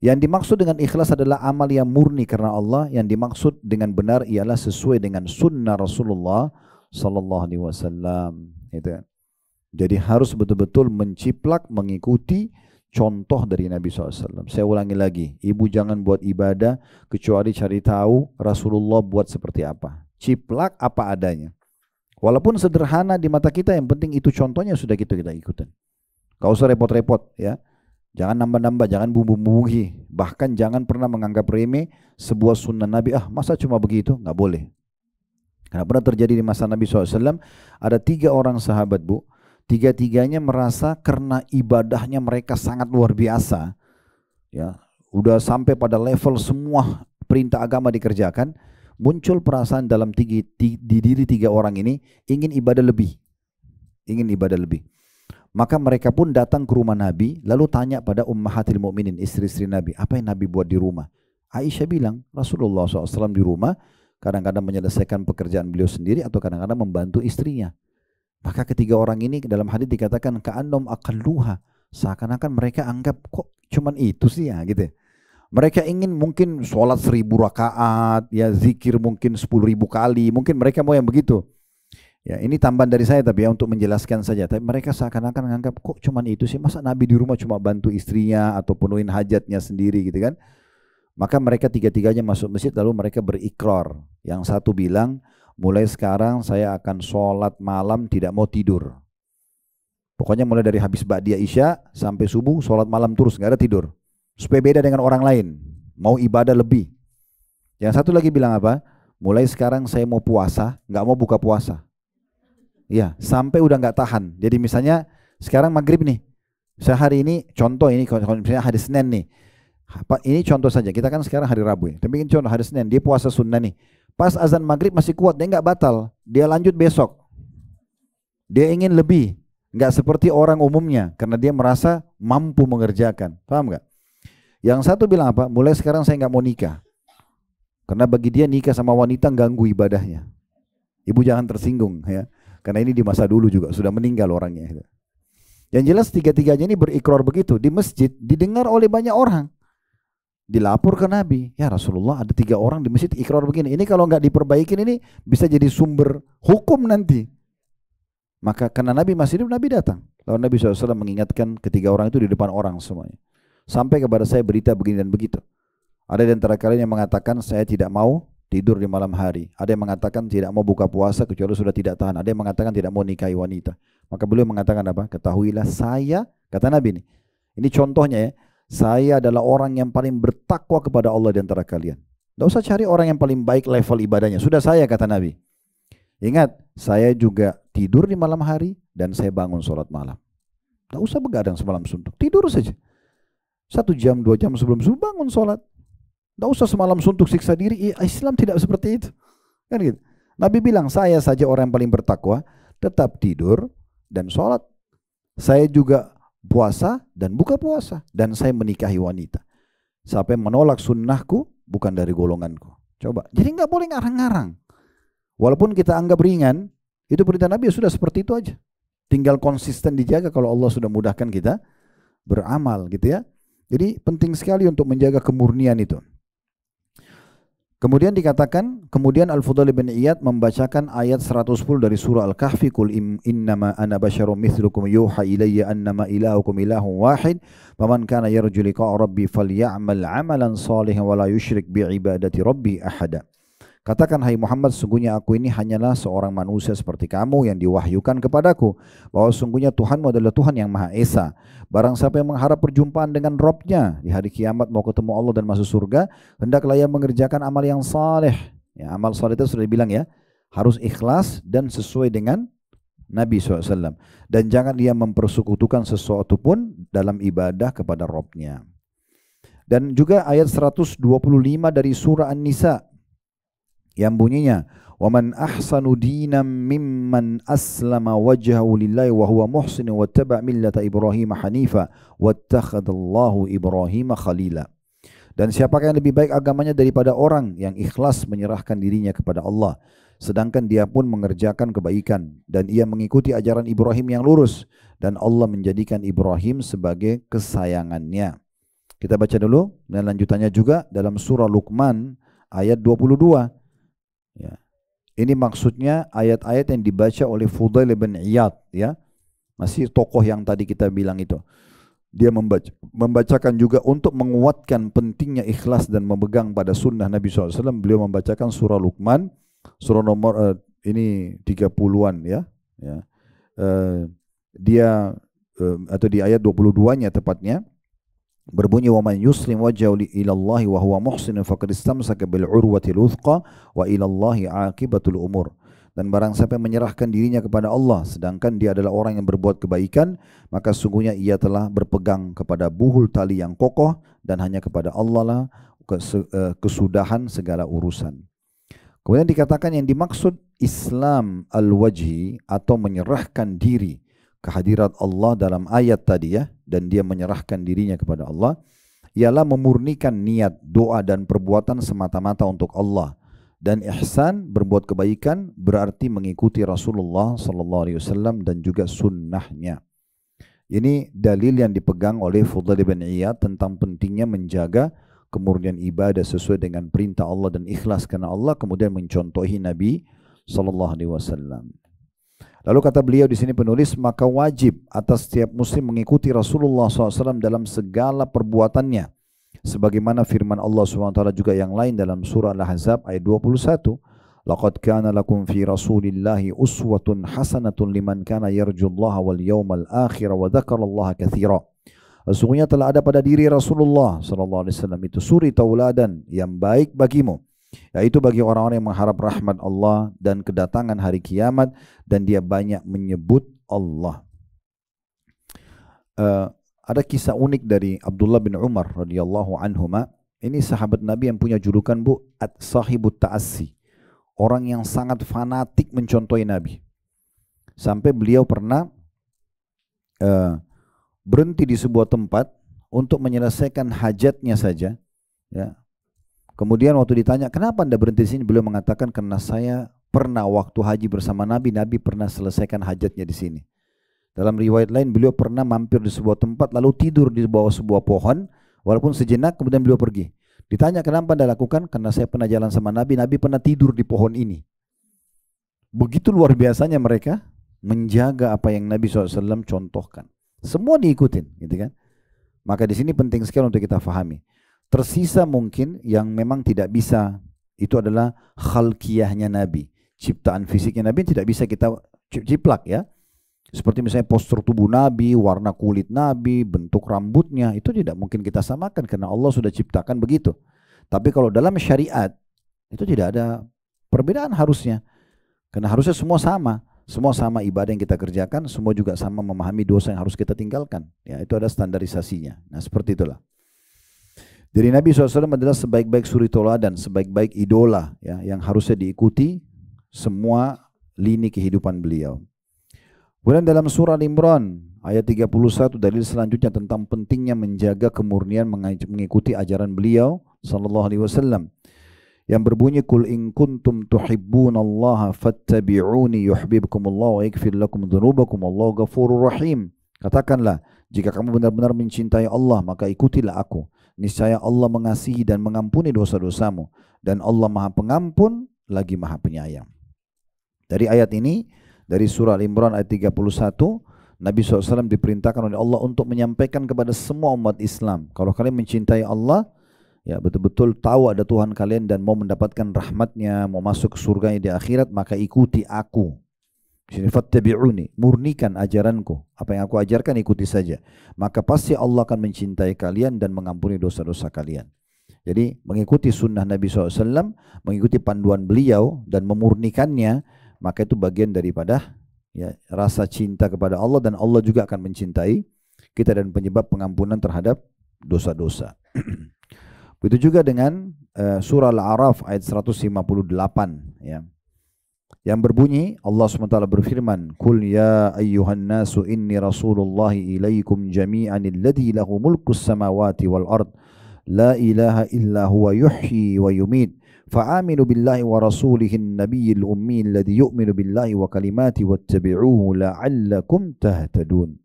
Yang dimaksud dengan ikhlas adalah amal yang murni karena Allah, yang dimaksud dengan benar ialah sesuai dengan sunnah Rasulullah sallallahu alaihi wasallam. Gitu kan? Jadi harus betul-betul menciplak mengikuti contoh dari Nabi SAW. Saya ulangi lagi, ibu jangan buat ibadah kecuali cari tahu Rasulullah buat seperti apa. Ciplak apa adanya. Walaupun sederhana di mata kita, yang penting itu contohnya sudah kita kita ikutin. Gak usah repot-repot ya. Jangan nambah-nambah, jangan bumbu-bumbuhi. Bahkan jangan pernah menganggap remeh sebuah sunnah Nabi. Ah masa cuma begitu? Gak boleh. Karena pernah terjadi di masa Nabi SAW, ada tiga orang sahabat bu, Tiga-tiganya merasa karena ibadahnya mereka sangat luar biasa, ya, udah sampai pada level semua perintah agama dikerjakan, muncul perasaan dalam tinggi diri tiga orang ini ingin ibadah lebih, ingin ibadah lebih. Maka mereka pun datang ke rumah Nabi, lalu tanya pada Ummahatil Mukminin, istri-istri Nabi, apa yang Nabi buat di rumah? Aisyah bilang, Rasulullah SAW di rumah, kadang-kadang menyelesaikan pekerjaan beliau sendiri atau kadang-kadang membantu istrinya. Maka ketiga orang ini dalam hadis dikatakan akan luha. Seakan-akan mereka anggap kok cuman itu sih ya gitu ya. Mereka ingin mungkin sholat seribu rakaat, ya zikir mungkin sepuluh ribu kali, mungkin mereka mau yang begitu. Ya ini tambahan dari saya tapi ya untuk menjelaskan saja. Tapi mereka seakan-akan menganggap kok cuman itu sih, masa Nabi di rumah cuma bantu istrinya atau penuhin hajatnya sendiri gitu kan. Maka mereka tiga-tiganya masuk masjid lalu mereka berikrar. Yang satu bilang, mulai sekarang saya akan sholat malam tidak mau tidur. Pokoknya mulai dari habis Ba'dia Isya sampai subuh sholat malam terus, nggak ada tidur. Supaya beda dengan orang lain, mau ibadah lebih. Yang satu lagi bilang apa? Mulai sekarang saya mau puasa, nggak mau buka puasa. Iya, sampai udah nggak tahan. Jadi misalnya sekarang maghrib nih, Sehari ini contoh ini, kalau misalnya hari Senin nih, ini contoh saja, kita kan sekarang hari Rabu ini. Tapi ini contoh hari Senin, dia puasa sunnah nih. Pas azan maghrib masih kuat, dia nggak batal. Dia lanjut besok. Dia ingin lebih. Nggak seperti orang umumnya, karena dia merasa mampu mengerjakan. Paham nggak? Yang satu bilang apa? Mulai sekarang saya nggak mau nikah. Karena bagi dia nikah sama wanita ganggu ibadahnya. Ibu jangan tersinggung ya. Karena ini di masa dulu juga sudah meninggal orangnya. Yang jelas tiga-tiganya ini berikrar begitu di masjid didengar oleh banyak orang dilapor ke Nabi, ya Rasulullah ada tiga orang di masjid ikrar begini. Ini kalau nggak diperbaikin ini bisa jadi sumber hukum nanti. Maka karena Nabi masih hidup, Nabi datang. Lalu Nabi SAW mengingatkan ketiga orang itu di depan orang semuanya. Sampai kepada saya berita begini dan begitu. Ada yang antara kalian yang mengatakan saya tidak mau tidur di malam hari. Ada yang mengatakan tidak mau buka puasa kecuali sudah tidak tahan. Ada yang mengatakan tidak mau nikahi wanita. Maka beliau mengatakan apa? Ketahuilah saya, kata Nabi ini. Ini contohnya ya saya adalah orang yang paling bertakwa kepada Allah di antara kalian. Tidak usah cari orang yang paling baik level ibadahnya. Sudah saya kata Nabi. Ingat, saya juga tidur di malam hari dan saya bangun sholat malam. Tidak usah begadang semalam suntuk. Tidur saja. Satu jam, dua jam sebelum subuh bangun sholat. Tidak usah semalam suntuk siksa diri. Islam tidak seperti itu. Kan gitu. Nabi bilang, saya saja orang yang paling bertakwa. Tetap tidur dan sholat. Saya juga puasa dan buka puasa dan saya menikahi wanita. Siapa yang menolak sunnahku bukan dari golonganku. Coba. Jadi nggak boleh ngarang-ngarang. Walaupun kita anggap ringan, itu perintah Nabi ya sudah seperti itu aja. Tinggal konsisten dijaga kalau Allah sudah mudahkan kita beramal gitu ya. Jadi penting sekali untuk menjaga kemurnian itu. Kemudian dikatakan, kemudian Al-Fudhal bin Iyad membacakan ayat 110 dari surah Al-Kahfi, kul innama ana basyarum mithlukum yuha ilayya annama ilahukum ilahun wahid, faman kana yarju rabbi rabbi falyamal 'amalan salihan wa la yushrik bi ibadati rabbi ahada." Katakan hai Muhammad sungguhnya aku ini hanyalah seorang manusia seperti kamu yang diwahyukan kepadaku bahwa sungguhnya Tuhanmu adalah Tuhan yang Maha Esa. Barang siapa yang mengharap perjumpaan dengan Robnya di hari kiamat mau ketemu Allah dan masuk surga, hendaklah ia mengerjakan amal yang saleh. Ya, amal saleh itu sudah dibilang ya, harus ikhlas dan sesuai dengan Nabi SAW. Dan jangan dia mempersekutukan sesuatu pun dalam ibadah kepada Robnya. Dan juga ayat 125 dari surah An-Nisa yang bunyinya waman ahsanu dinan mimman aslama wajhahu lillahi wa huwa muhsin wa taba millata ibrahim hanifa wattakhadallahu ibrahima khalila dan siapakah yang lebih baik agamanya daripada orang yang ikhlas menyerahkan dirinya kepada Allah sedangkan dia pun mengerjakan kebaikan dan ia mengikuti ajaran Ibrahim yang lurus dan Allah menjadikan Ibrahim sebagai kesayangannya. Kita baca dulu dan lanjutannya juga dalam surah Luqman ayat 22. Ya. Ini maksudnya ayat-ayat yang dibaca oleh Fudail bin Iyad ya. Masih tokoh yang tadi kita bilang itu. Dia membaca, membacakan juga untuk menguatkan pentingnya ikhlas dan memegang pada sunnah Nabi SAW. Beliau membacakan surah Luqman, surah nomor uh, ini 30-an ya. ya. Uh, dia uh, atau di ayat 22-nya tepatnya berbunyi wa man yuslim wajhahu ila Allah wa huwa muhsin faqad istamsaka bil urwati luthqa wa ila Allah aqibatul umur dan barang siapa yang menyerahkan dirinya kepada Allah sedangkan dia adalah orang yang berbuat kebaikan maka sungguhnya ia telah berpegang kepada buhul tali yang kokoh dan hanya kepada Allah lah e, kesudahan segala urusan kemudian dikatakan yang dimaksud Islam al-wajhi atau menyerahkan diri kehadiran Allah dalam ayat tadi ya dan dia menyerahkan dirinya kepada Allah ialah memurnikan niat, doa dan perbuatan semata-mata untuk Allah dan ihsan berbuat kebaikan berarti mengikuti Rasulullah sallallahu alaihi wasallam dan juga sunnahnya. Ini dalil yang dipegang oleh Fudhal bin Iyad tentang pentingnya menjaga kemurnian ibadah sesuai dengan perintah Allah dan ikhlas karena Allah kemudian mencontohi Nabi sallallahu alaihi wasallam. Lalu kata beliau di sini penulis, maka wajib atas setiap muslim mengikuti Rasulullah SAW dalam segala perbuatannya. Sebagaimana firman Allah SWT juga yang lain dalam surah Al-Hazab ayat 21. Laqad kana lakum fi rasulillahi uswatun hasanatun liman kana yarjullaha wal yawmal akhir wa dhakarallaha kathira. Sesungguhnya telah ada pada diri Rasulullah SAW itu suri tauladan yang baik bagimu. yaitu bagi orang-orang yang mengharap rahmat Allah dan kedatangan hari kiamat dan dia banyak menyebut Allah. Uh, ada kisah unik dari Abdullah bin Umar radhiyallahu anhuma. Ini sahabat Nabi yang punya julukan Bu At Sahibut Taasi Orang yang sangat fanatik mencontohi Nabi. Sampai beliau pernah uh, berhenti di sebuah tempat untuk menyelesaikan hajatnya saja. Ya, Kemudian waktu ditanya, kenapa anda berhenti di sini? Beliau mengatakan, karena saya pernah waktu haji bersama Nabi, Nabi pernah selesaikan hajatnya di sini. Dalam riwayat lain, beliau pernah mampir di sebuah tempat, lalu tidur di bawah sebuah pohon, walaupun sejenak, kemudian beliau pergi. Ditanya kenapa anda lakukan? Karena saya pernah jalan sama Nabi, Nabi pernah tidur di pohon ini. Begitu luar biasanya mereka menjaga apa yang Nabi SAW contohkan. Semua diikutin, gitu kan? Maka di sini penting sekali untuk kita fahami. Tersisa mungkin yang memang tidak bisa itu adalah kiahnya Nabi. Ciptaan fisiknya Nabi tidak bisa kita ciplak ya. Seperti misalnya postur tubuh Nabi, warna kulit Nabi, bentuk rambutnya, itu tidak mungkin kita samakan karena Allah sudah ciptakan begitu. Tapi kalau dalam syariat, itu tidak ada perbedaan harusnya. Karena harusnya semua sama. Semua sama ibadah yang kita kerjakan, semua juga sama memahami dosa yang harus kita tinggalkan. Ya, itu ada standarisasinya. Nah, seperti itulah. Jadi Nabi SAW adalah sebaik-baik suri dan sebaik-baik idola ya, yang harusnya diikuti semua lini kehidupan beliau. Kemudian dalam surah Imran ayat 31 dalil selanjutnya tentang pentingnya menjaga kemurnian mengikuti ajaran beliau sallallahu alaihi wasallam yang berbunyi kul in kuntum tuhibbunallaha fattabi'uni yuhibbukumullahu wa yaghfir lakum dhunubakum wallahu ghafurur rahim. Katakanlah, jika kamu benar-benar mencintai Allah, maka ikutilah aku niscaya Allah mengasihi dan mengampuni dosa-dosamu dan Allah Maha Pengampun lagi Maha Penyayang. Dari ayat ini dari surah imran ayat 31 Nabi SAW diperintahkan oleh Allah untuk menyampaikan kepada semua umat Islam kalau kalian mencintai Allah ya betul-betul tahu ada Tuhan kalian dan mau mendapatkan rahmatnya mau masuk surga di akhirat maka ikuti aku sini fattabi'uni, murnikan ajaranku. Apa yang aku ajarkan ikuti saja. Maka pasti Allah akan mencintai kalian dan mengampuni dosa-dosa kalian. Jadi mengikuti sunnah Nabi SAW, mengikuti panduan beliau dan memurnikannya, maka itu bagian daripada ya, rasa cinta kepada Allah dan Allah juga akan mencintai kita dan penyebab pengampunan terhadap dosa-dosa. Begitu juga dengan uh, surah Al-Araf ayat 158 ya yang berbunyi Allah SWT berfirman Qul ya ayyuhan nasu inni rasulullahi ilaikum jami'an alladhi lahu mulkus samawati wal ard la ilaha illa huwa yuhyi wa yumid fa'aminu billahi wa rasulihin nabiyil ummi alladhi yu'minu billahi wa kalimati wattabi'uhu la'allakum tahtadun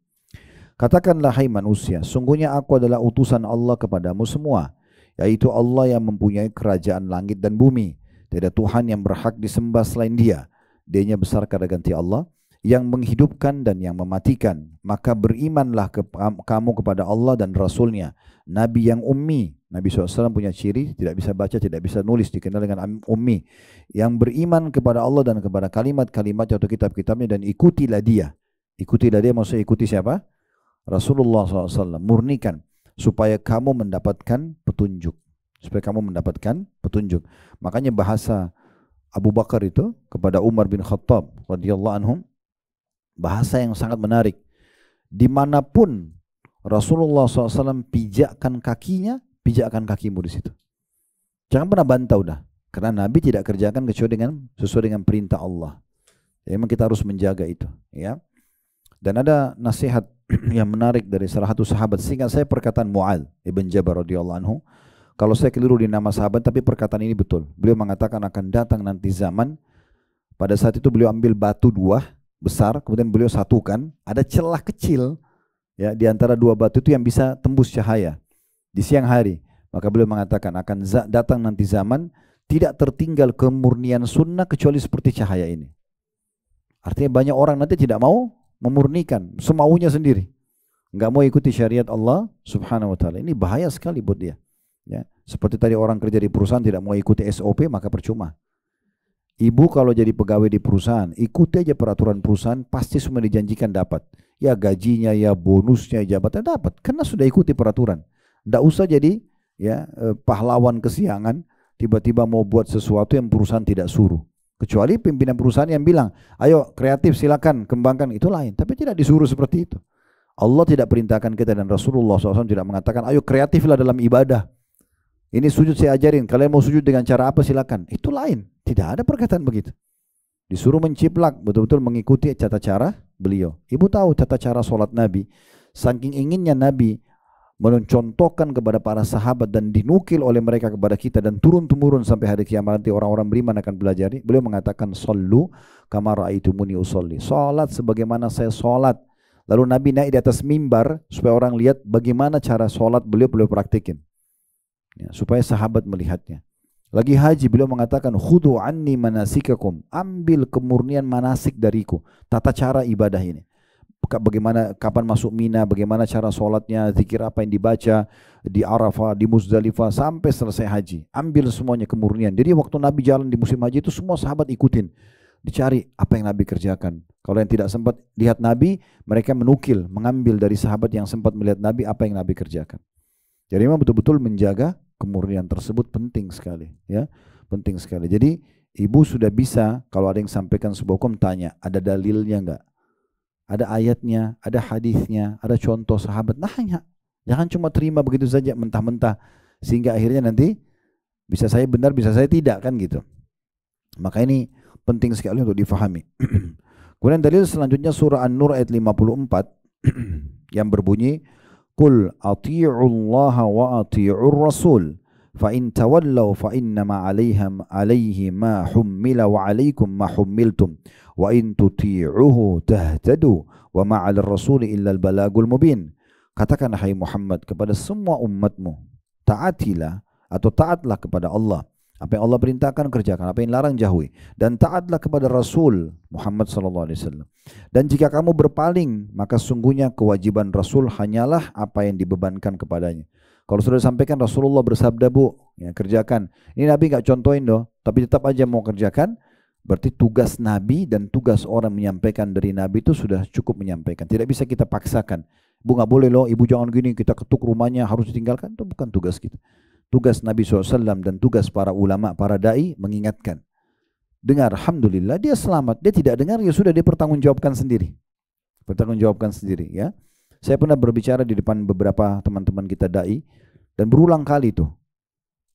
Katakanlah hai manusia sungguhnya aku adalah utusan Allah kepadamu semua yaitu Allah yang mempunyai kerajaan langit dan bumi tidak Tuhan yang berhak disembah selain dia Dianya besar karena ganti Allah yang menghidupkan dan yang mematikan. Maka berimanlah ke, kamu kepada Allah dan Rasulnya. Nabi yang ummi. Nabi SAW punya ciri tidak bisa baca, tidak bisa nulis. Dikenal dengan ummi. Yang beriman kepada Allah dan kepada kalimat-kalimat atau kitab-kitabnya dan ikutilah dia. Ikutilah dia maksudnya ikuti siapa? Rasulullah SAW. Murnikan. Supaya kamu mendapatkan petunjuk. Supaya kamu mendapatkan petunjuk. Makanya bahasa Abu Bakar itu kepada Umar bin Khattab radhiyallahu anhum bahasa yang sangat menarik. Dimanapun Rasulullah SAW pijakkan kakinya, pijakkan kakimu di situ. Jangan pernah bantah udah karena Nabi tidak kerjakan kecuali dengan sesuai dengan perintah Allah. Jadi ya, memang kita harus menjaga itu, ya. Dan ada nasihat yang menarik dari salah satu sahabat singkat saya perkataan Mu'ad ibn Jabal radhiyallahu anhu. Kalau saya keliru di nama sahabat, tapi perkataan ini betul. Beliau mengatakan akan datang nanti zaman. Pada saat itu beliau ambil batu dua besar, kemudian beliau satukan. Ada celah kecil ya di antara dua batu itu yang bisa tembus cahaya di siang hari. Maka beliau mengatakan akan datang nanti zaman tidak tertinggal kemurnian sunnah kecuali seperti cahaya ini. Artinya banyak orang nanti tidak mau memurnikan semaunya sendiri. nggak mau ikuti syariat Allah Subhanahu wa taala. Ini bahaya sekali buat dia. Ya. Seperti tadi orang kerja di perusahaan tidak mau ikuti SOP maka percuma. Ibu kalau jadi pegawai di perusahaan, ikuti aja peraturan perusahaan, pasti semua dijanjikan dapat. Ya gajinya, ya bonusnya, jabatannya dapat. Karena sudah ikuti peraturan. Tidak usah jadi ya eh, pahlawan kesiangan, tiba-tiba mau buat sesuatu yang perusahaan tidak suruh. Kecuali pimpinan perusahaan yang bilang, ayo kreatif silakan kembangkan, itu lain. Tapi tidak disuruh seperti itu. Allah tidak perintahkan kita dan Rasulullah SAW tidak mengatakan, ayo kreatiflah dalam ibadah. Ini sujud saya ajarin, kalian mau sujud dengan cara apa silakan. Itu lain, tidak ada perkataan begitu. Disuruh menciplak, betul-betul mengikuti tata cara beliau. Ibu tahu tata cara sholat Nabi. Saking inginnya Nabi mencontohkan kepada para sahabat dan dinukil oleh mereka kepada kita dan turun temurun sampai hari kiamat nanti orang-orang beriman akan belajar beliau mengatakan sallu itu muni usolli salat sebagaimana saya salat lalu nabi naik di atas mimbar supaya orang lihat bagaimana cara salat beliau beliau praktikin ya, supaya sahabat melihatnya. Lagi haji beliau mengatakan khudu anni manasikakum, ambil kemurnian manasik dariku, tata cara ibadah ini. Bagaimana kapan masuk Mina, bagaimana cara sholatnya, zikir apa yang dibaca di Arafah, di Muzdalifah sampai selesai haji. Ambil semuanya kemurnian. Jadi waktu Nabi jalan di musim haji itu semua sahabat ikutin. Dicari apa yang Nabi kerjakan. Kalau yang tidak sempat lihat Nabi, mereka menukil, mengambil dari sahabat yang sempat melihat Nabi apa yang Nabi kerjakan. Jadi memang betul-betul menjaga kemurnian tersebut penting sekali ya penting sekali jadi ibu sudah bisa kalau ada yang sampaikan sebuah hukum tanya ada dalilnya enggak ada ayatnya ada hadisnya ada contoh sahabat Nah hanya jangan cuma terima begitu saja mentah-mentah sehingga akhirnya nanti bisa saya benar bisa saya tidak kan gitu maka ini penting sekali untuk difahami kemudian dalil selanjutnya surah An-Nur ayat 54 yang berbunyi قل أطيعوا الله وأطيعوا الرسول فإن تولوا فإنما عليهم عليه ما حمل وعليكم ما حملتم وإن تطيعوه تهتدوا وما على الرسول إلا البلاغ المبين katakan hai Muhammad kepada semua umatmu taatilah atau taatlah kepada Allah Apa yang Allah perintahkan kerjakan, apa yang larang jauhi dan taatlah kepada Rasul Muhammad sallallahu alaihi wasallam. Dan jika kamu berpaling, maka sungguhnya kewajiban Rasul hanyalah apa yang dibebankan kepadanya. Kalau sudah sampaikan Rasulullah bersabda bu, ya kerjakan. Ini Nabi nggak contohin doh, tapi tetap aja mau kerjakan. Berarti tugas Nabi dan tugas orang menyampaikan dari Nabi itu sudah cukup menyampaikan. Tidak bisa kita paksakan. Bu nggak boleh loh, ibu jangan gini, kita ketuk rumahnya harus ditinggalkan. Itu bukan tugas kita tugas Nabi SAW dan tugas para ulama, para da'i mengingatkan. Dengar, Alhamdulillah dia selamat. Dia tidak dengar, ya sudah dia pertanggungjawabkan sendiri. Pertanggungjawabkan sendiri ya. Saya pernah berbicara di depan beberapa teman-teman kita da'i dan berulang kali itu.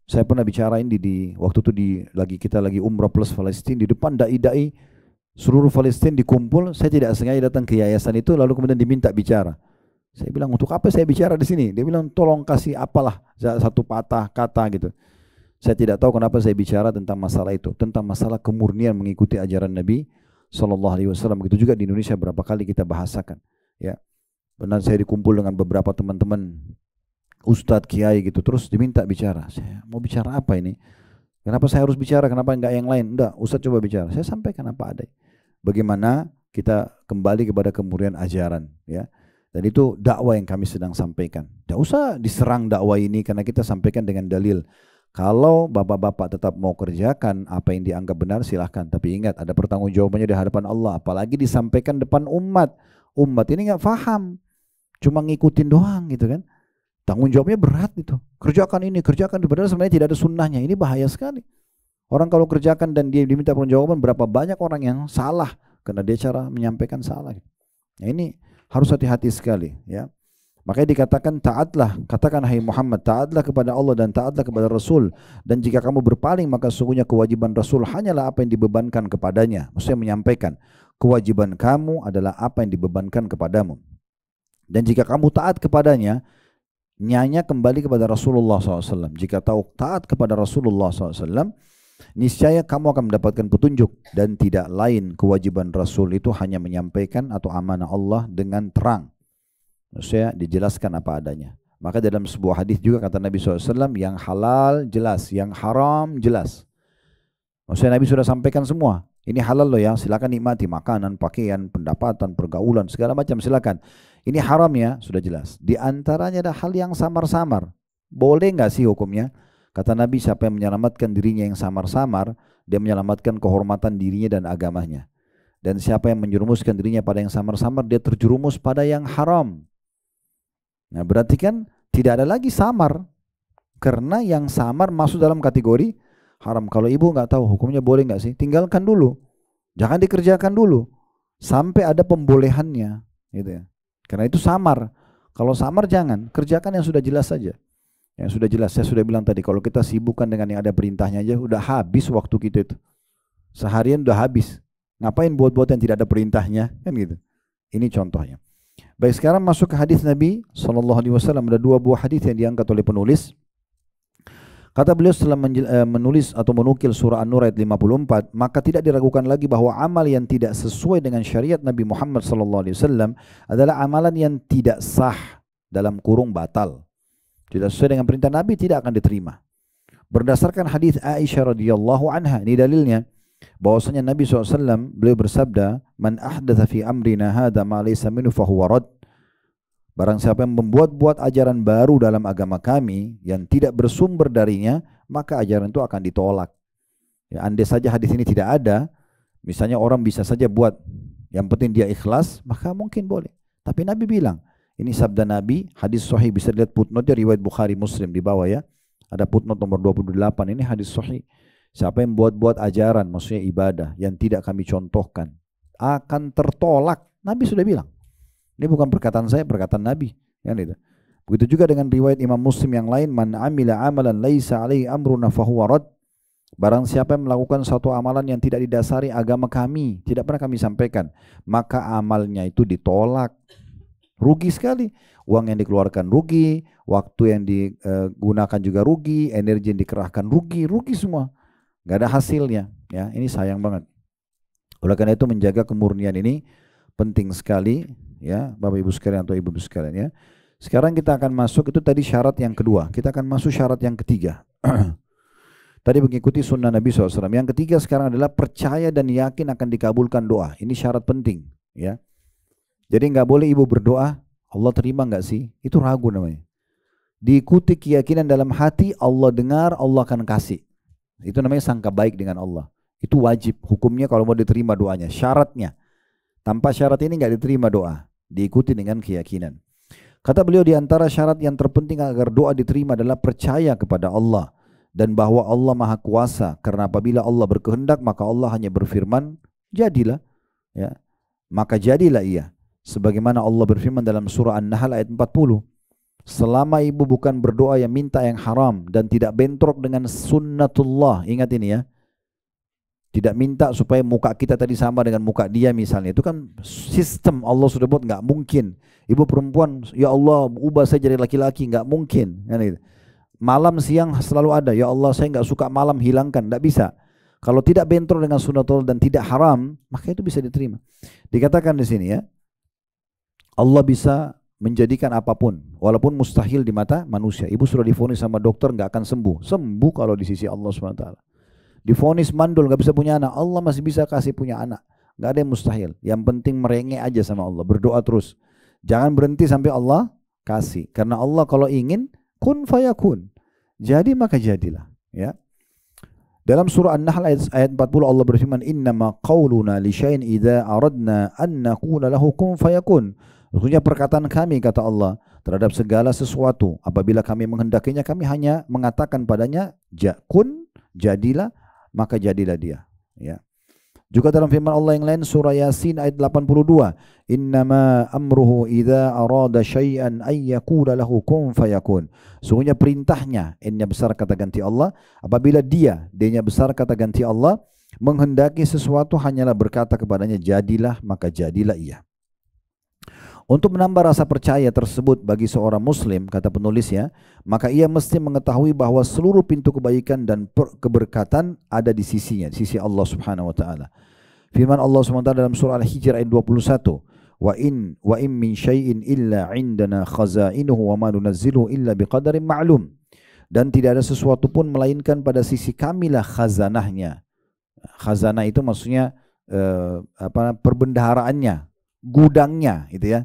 Saya pernah bicarain di, di waktu itu di lagi kita lagi umrah plus Palestina di depan dai-dai seluruh Palestina dikumpul. Saya tidak sengaja datang ke yayasan itu lalu kemudian diminta bicara. Saya bilang untuk apa saya bicara di sini? Dia bilang tolong kasih apalah satu patah kata gitu. Saya tidak tahu kenapa saya bicara tentang masalah itu, tentang masalah kemurnian mengikuti ajaran Nabi Shallallahu Alaihi Wasallam. Begitu juga di Indonesia berapa kali kita bahasakan. Ya, benar saya dikumpul dengan beberapa teman-teman Ustadz Kiai gitu, terus diminta bicara. Saya mau bicara apa ini? Kenapa saya harus bicara? Kenapa enggak yang lain? Enggak, Ustadz coba bicara. Saya sampaikan apa ada. Bagaimana kita kembali kepada kemurnian ajaran. Ya, dan itu dakwah yang kami sedang sampaikan. Tidak usah diserang dakwah ini karena kita sampaikan dengan dalil. Kalau bapak-bapak tetap mau kerjakan apa yang dianggap benar silahkan. Tapi ingat ada pertanggung jawabannya di hadapan Allah. Apalagi disampaikan depan umat. Umat ini nggak faham. Cuma ngikutin doang gitu kan. Tanggung jawabnya berat itu. Kerjakan ini, kerjakan itu. sebenarnya tidak ada sunnahnya. Ini bahaya sekali. Orang kalau kerjakan dan dia diminta pertanggung jawaban berapa banyak orang yang salah. Karena dia cara menyampaikan salah. Nah ini harus hati-hati sekali ya. Makanya dikatakan taatlah, katakan hai Muhammad, taatlah kepada Allah dan taatlah kepada Rasul. Dan jika kamu berpaling maka sungguhnya kewajiban Rasul hanyalah apa yang dibebankan kepadanya. Maksudnya menyampaikan, kewajiban kamu adalah apa yang dibebankan kepadamu. Dan jika kamu taat kepadanya, nyanya kembali kepada Rasulullah SAW. Jika tahu taat kepada Rasulullah SAW, niscaya kamu akan mendapatkan petunjuk dan tidak lain kewajiban Rasul itu hanya menyampaikan atau amanah Allah dengan terang. Maksudnya dijelaskan apa adanya. Maka dalam sebuah hadis juga kata Nabi SAW yang halal jelas, yang haram jelas. Maksudnya Nabi sudah sampaikan semua. Ini halal loh ya, silakan nikmati makanan, pakaian, pendapatan, pergaulan, segala macam silakan. Ini haram ya, sudah jelas. Di antaranya ada hal yang samar-samar. Boleh nggak sih hukumnya? Kata Nabi, siapa yang menyelamatkan dirinya yang samar-samar, dia menyelamatkan kehormatan dirinya dan agamanya. Dan siapa yang menjerumuskan dirinya pada yang samar-samar, dia terjerumus pada yang haram. Nah berarti kan tidak ada lagi samar. Karena yang samar masuk dalam kategori haram. Kalau ibu nggak tahu hukumnya boleh nggak sih? Tinggalkan dulu. Jangan dikerjakan dulu. Sampai ada pembolehannya. Gitu ya. Karena itu samar. Kalau samar jangan. Kerjakan yang sudah jelas saja. Yang sudah jelas, saya sudah bilang tadi, kalau kita sibukkan dengan yang ada perintahnya aja, udah habis waktu kita itu. Seharian udah habis. Ngapain buat-buat yang tidak ada perintahnya? Kan gitu. Ini contohnya. Baik, sekarang masuk ke hadis Nabi Shallallahu Alaihi Wasallam. Ada dua buah hadis yang diangkat oleh penulis. Kata beliau setelah eh, menulis atau menukil surah An-Nur ayat 54, maka tidak diragukan lagi bahwa amal yang tidak sesuai dengan syariat Nabi Muhammad sallallahu alaihi wasallam adalah amalan yang tidak sah dalam kurung batal tidak sesuai dengan perintah Nabi tidak akan diterima. Berdasarkan hadis Aisyah radhiyallahu anha, ini dalilnya bahwasanya Nabi SAW beliau bersabda, "Man ahdatha fi amrina hada ma laysa minhu rad." Barang siapa yang membuat-buat ajaran baru dalam agama kami yang tidak bersumber darinya, maka ajaran itu akan ditolak. Ya, andai saja hadis ini tidak ada, misalnya orang bisa saja buat yang penting dia ikhlas, maka mungkin boleh. Tapi Nabi bilang, ini sabda Nabi, hadis sahih bisa dilihat footnote riwayat Bukhari Muslim di bawah ya. Ada footnote nomor 28 ini hadis sahih. Siapa yang buat-buat ajaran maksudnya ibadah yang tidak kami contohkan akan tertolak. Nabi sudah bilang. Ini bukan perkataan saya, perkataan Nabi. Yang itu. Begitu juga dengan riwayat Imam Muslim yang lain, man amila amalan laisa alaihi amruna fahuwa rad. Barang siapa yang melakukan satu amalan yang tidak didasari agama kami, tidak pernah kami sampaikan, maka amalnya itu ditolak. Rugi sekali. Uang yang dikeluarkan rugi, waktu yang digunakan eh, juga rugi, energi yang dikerahkan rugi, rugi semua. Gak ada hasilnya. Ya, ini sayang banget. Oleh karena itu menjaga kemurnian ini penting sekali ya Bapak Ibu sekalian atau Ibu sekalian ya. Sekarang kita akan masuk itu tadi syarat yang kedua. Kita akan masuk syarat yang ketiga. tadi mengikuti sunnah Nabi SAW. Yang ketiga sekarang adalah percaya dan yakin akan dikabulkan doa. Ini syarat penting ya. Jadi nggak boleh ibu berdoa, Allah terima nggak sih? Itu ragu namanya. Diikuti keyakinan dalam hati, Allah dengar, Allah akan kasih. Itu namanya sangka baik dengan Allah. Itu wajib hukumnya kalau mau diterima doanya. Syaratnya. Tanpa syarat ini nggak diterima doa. Diikuti dengan keyakinan. Kata beliau di antara syarat yang terpenting agar doa diterima adalah percaya kepada Allah dan bahwa Allah Maha Kuasa. Karena apabila Allah berkehendak maka Allah hanya berfirman, jadilah. Ya. Maka jadilah ia. Sebagaimana Allah berfirman dalam surah An-Nahl ayat 40. Selama ibu bukan berdoa yang minta yang haram dan tidak bentrok dengan sunnatullah. Ingat ini ya. Tidak minta supaya muka kita tadi sama dengan muka dia misalnya. Itu kan sistem Allah sudah buat nggak mungkin. Ibu perempuan, ya Allah ubah saya jadi laki-laki nggak -laki. mungkin. Kan gitu. Malam siang selalu ada. Ya Allah saya nggak suka malam hilangkan. Nggak bisa. Kalau tidak bentrok dengan sunnatullah dan tidak haram, maka itu bisa diterima. Dikatakan di sini ya, Allah bisa menjadikan apapun walaupun mustahil di mata manusia ibu sudah difonis sama dokter nggak akan sembuh sembuh kalau di sisi Allah swt difonis mandul nggak bisa punya anak Allah masih bisa kasih punya anak nggak ada yang mustahil yang penting merengek aja sama Allah berdoa terus jangan berhenti sampai Allah kasih karena Allah kalau ingin kun fayakun jadi maka jadilah ya dalam surah An-Nahl ayat, ayat 40 Allah berfirman innama qauluna li syai'in idza aradna an naqula lahu kun fayakun Sesungguhnya perkataan kami kata Allah terhadap segala sesuatu apabila kami menghendakinya kami hanya mengatakan padanya jakun jadilah maka jadilah dia ya. Juga dalam firman Allah yang lain surah Yasin ayat 82, "Innama amruhu idza arada syai'an ay yaqula lahu kun fayakun." Sungguhnya perintahnya, innya besar kata ganti Allah, apabila dia, dia besar kata ganti Allah, menghendaki sesuatu hanyalah berkata kepadanya jadilah maka jadilah ia. Untuk menambah rasa percaya tersebut bagi seorang muslim, kata penulisnya, maka ia mesti mengetahui bahwa seluruh pintu kebaikan dan keberkatan ada di sisinya, di sisi Allah Subhanahu wa taala. Firman Allah Subhanahu Wa Taala dalam surah Al-Hijr ayat 21, "Wa in wa in min syai'in illa 'indana khaza'inuhu wa ma nunazzilu illa biqadarin ma'lum." Dan tidak ada sesuatu pun melainkan pada sisi kamilah khazanahnya. Khazanah itu maksudnya eh, apa perbendaharaannya, gudangnya gitu ya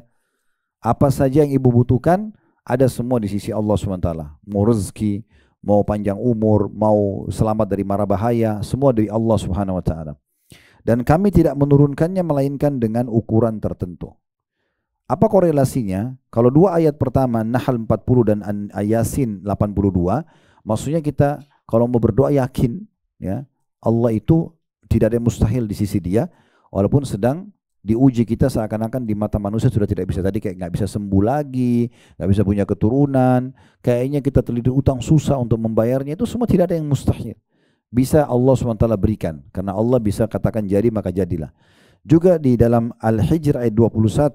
apa saja yang ibu butuhkan ada semua di sisi Allah SWT. Mau rezeki, mau panjang umur, mau selamat dari mara bahaya, semua dari Allah Subhanahu wa taala. Dan kami tidak menurunkannya melainkan dengan ukuran tertentu. Apa korelasinya? Kalau dua ayat pertama Nahal 40 dan Ayasin 82, maksudnya kita kalau mau berdoa yakin ya, Allah itu tidak ada yang mustahil di sisi dia walaupun sedang diuji kita seakan-akan di mata manusia sudah tidak bisa tadi kayak nggak bisa sembuh lagi nggak bisa punya keturunan kayaknya kita terlilit utang susah untuk membayarnya itu semua tidak ada yang mustahil bisa Allah swt berikan karena Allah bisa katakan jadi maka jadilah juga di dalam Al-Hijr ayat 21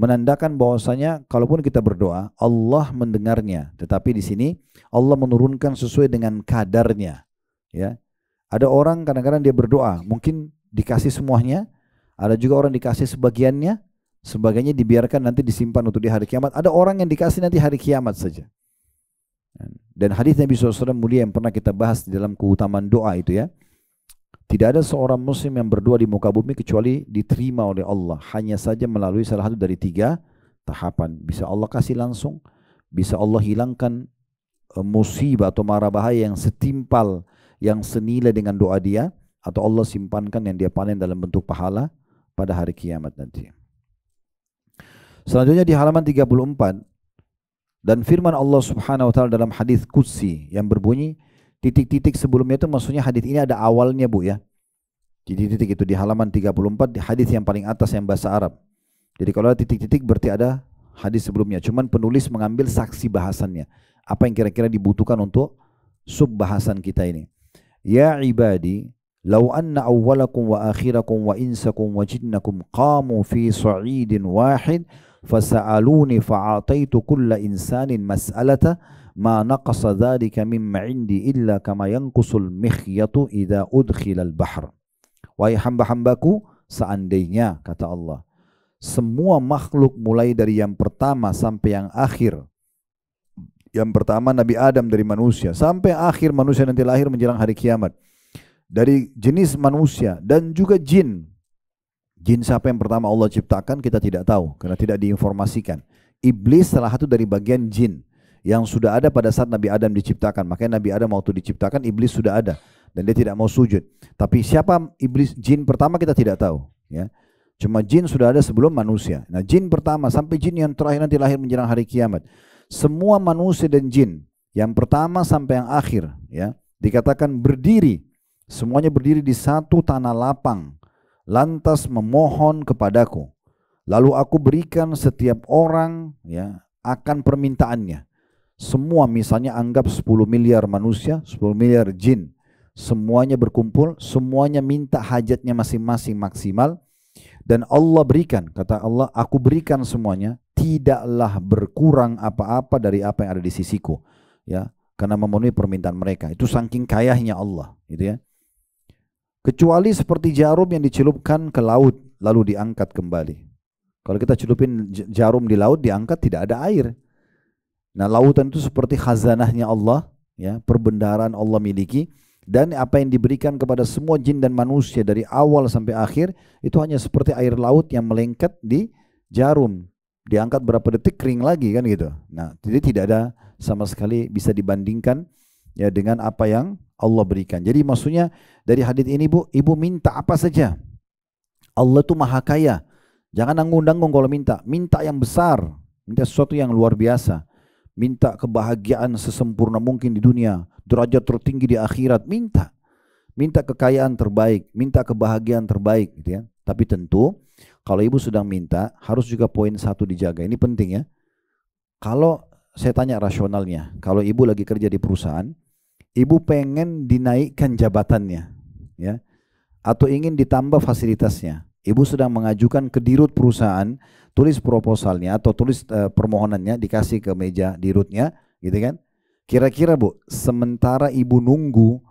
menandakan bahwasanya kalaupun kita berdoa Allah mendengarnya tetapi di sini Allah menurunkan sesuai dengan kadarnya ya ada orang kadang-kadang dia berdoa mungkin dikasih semuanya ada juga orang dikasih sebagiannya, sebagainya dibiarkan nanti disimpan untuk di hari kiamat. Ada orang yang dikasih nanti hari kiamat saja. Dan hadis Nabi SAW mulia yang pernah kita bahas di dalam keutamaan doa itu ya. Tidak ada seorang muslim yang berdoa di muka bumi kecuali diterima oleh Allah. Hanya saja melalui salah satu dari tiga tahapan. Bisa Allah kasih langsung, bisa Allah hilangkan eh, musibah atau marabahaya bahaya yang setimpal, yang senilai dengan doa dia, atau Allah simpankan yang dia panen dalam bentuk pahala, pada hari kiamat nanti. Selanjutnya di halaman 34 dan firman Allah Subhanahu wa taala dalam hadis qudsi yang berbunyi titik-titik sebelumnya itu maksudnya hadis ini ada awalnya Bu ya. Jadi titik itu di halaman 34 di hadis yang paling atas yang bahasa Arab. Jadi kalau ada titik-titik berarti ada hadis sebelumnya. Cuman penulis mengambil saksi bahasannya. Apa yang kira-kira dibutuhkan untuk sub bahasan kita ini. Ya ibadi Lau anna awwalakum wa akhirakum wa insakum wa jinnakum qamu fi sa'idin wahid fasa'aluni fa'ataitu kulla insanin mas'alata ma naqasa dhalika mimma indi illa kama yanqusul mikhyatu idha udkhilal bahr. Wahai hamba-hambaku, kata Allah, semua makhluk mulai dari yang pertama sampai yang akhir. Yang pertama Nabi Adam dari manusia, sampai akhir manusia nanti lahir menjelang hari kiamat dari jenis manusia dan juga jin. Jin siapa yang pertama Allah ciptakan kita tidak tahu karena tidak diinformasikan. Iblis salah satu dari bagian jin yang sudah ada pada saat Nabi Adam diciptakan. Makanya Nabi Adam waktu diciptakan iblis sudah ada dan dia tidak mau sujud. Tapi siapa iblis jin pertama kita tidak tahu, ya. Cuma jin sudah ada sebelum manusia. Nah, jin pertama sampai jin yang terakhir nanti lahir menjelang hari kiamat. Semua manusia dan jin yang pertama sampai yang akhir, ya, dikatakan berdiri Semuanya berdiri di satu tanah lapang, lantas memohon kepadaku. Lalu aku berikan setiap orang ya akan permintaannya. Semua misalnya anggap 10 miliar manusia, 10 miliar jin. Semuanya berkumpul, semuanya minta hajatnya masing-masing maksimal. Dan Allah berikan, kata Allah, aku berikan semuanya, tidaklah berkurang apa-apa dari apa yang ada di sisiku. Ya, karena memenuhi permintaan mereka. Itu saking kayahnya Allah, gitu ya. Kecuali seperti jarum yang dicelupkan ke laut lalu diangkat kembali. Kalau kita celupin jarum di laut diangkat tidak ada air. Nah lautan itu seperti khazanahnya Allah, ya perbendaharaan Allah miliki dan apa yang diberikan kepada semua jin dan manusia dari awal sampai akhir itu hanya seperti air laut yang melengket di jarum diangkat berapa detik kering lagi kan gitu. Nah jadi tidak ada sama sekali bisa dibandingkan ya dengan apa yang Allah berikan. Jadi maksudnya dari hadis ini bu, ibu minta apa saja. Allah tuh maha kaya. Jangan nanggung-nanggung kalau minta. Minta yang besar. Minta sesuatu yang luar biasa. Minta kebahagiaan sesempurna mungkin di dunia. Derajat tertinggi di akhirat. Minta. Minta kekayaan terbaik. Minta kebahagiaan terbaik. Gitu ya. Tapi tentu kalau ibu sedang minta harus juga poin satu dijaga. Ini penting ya. Kalau saya tanya rasionalnya. Kalau ibu lagi kerja di perusahaan ibu pengen dinaikkan jabatannya ya atau ingin ditambah fasilitasnya ibu sedang mengajukan ke dirut perusahaan tulis proposalnya atau tulis uh, permohonannya dikasih ke meja dirutnya gitu kan kira-kira bu sementara ibu nunggu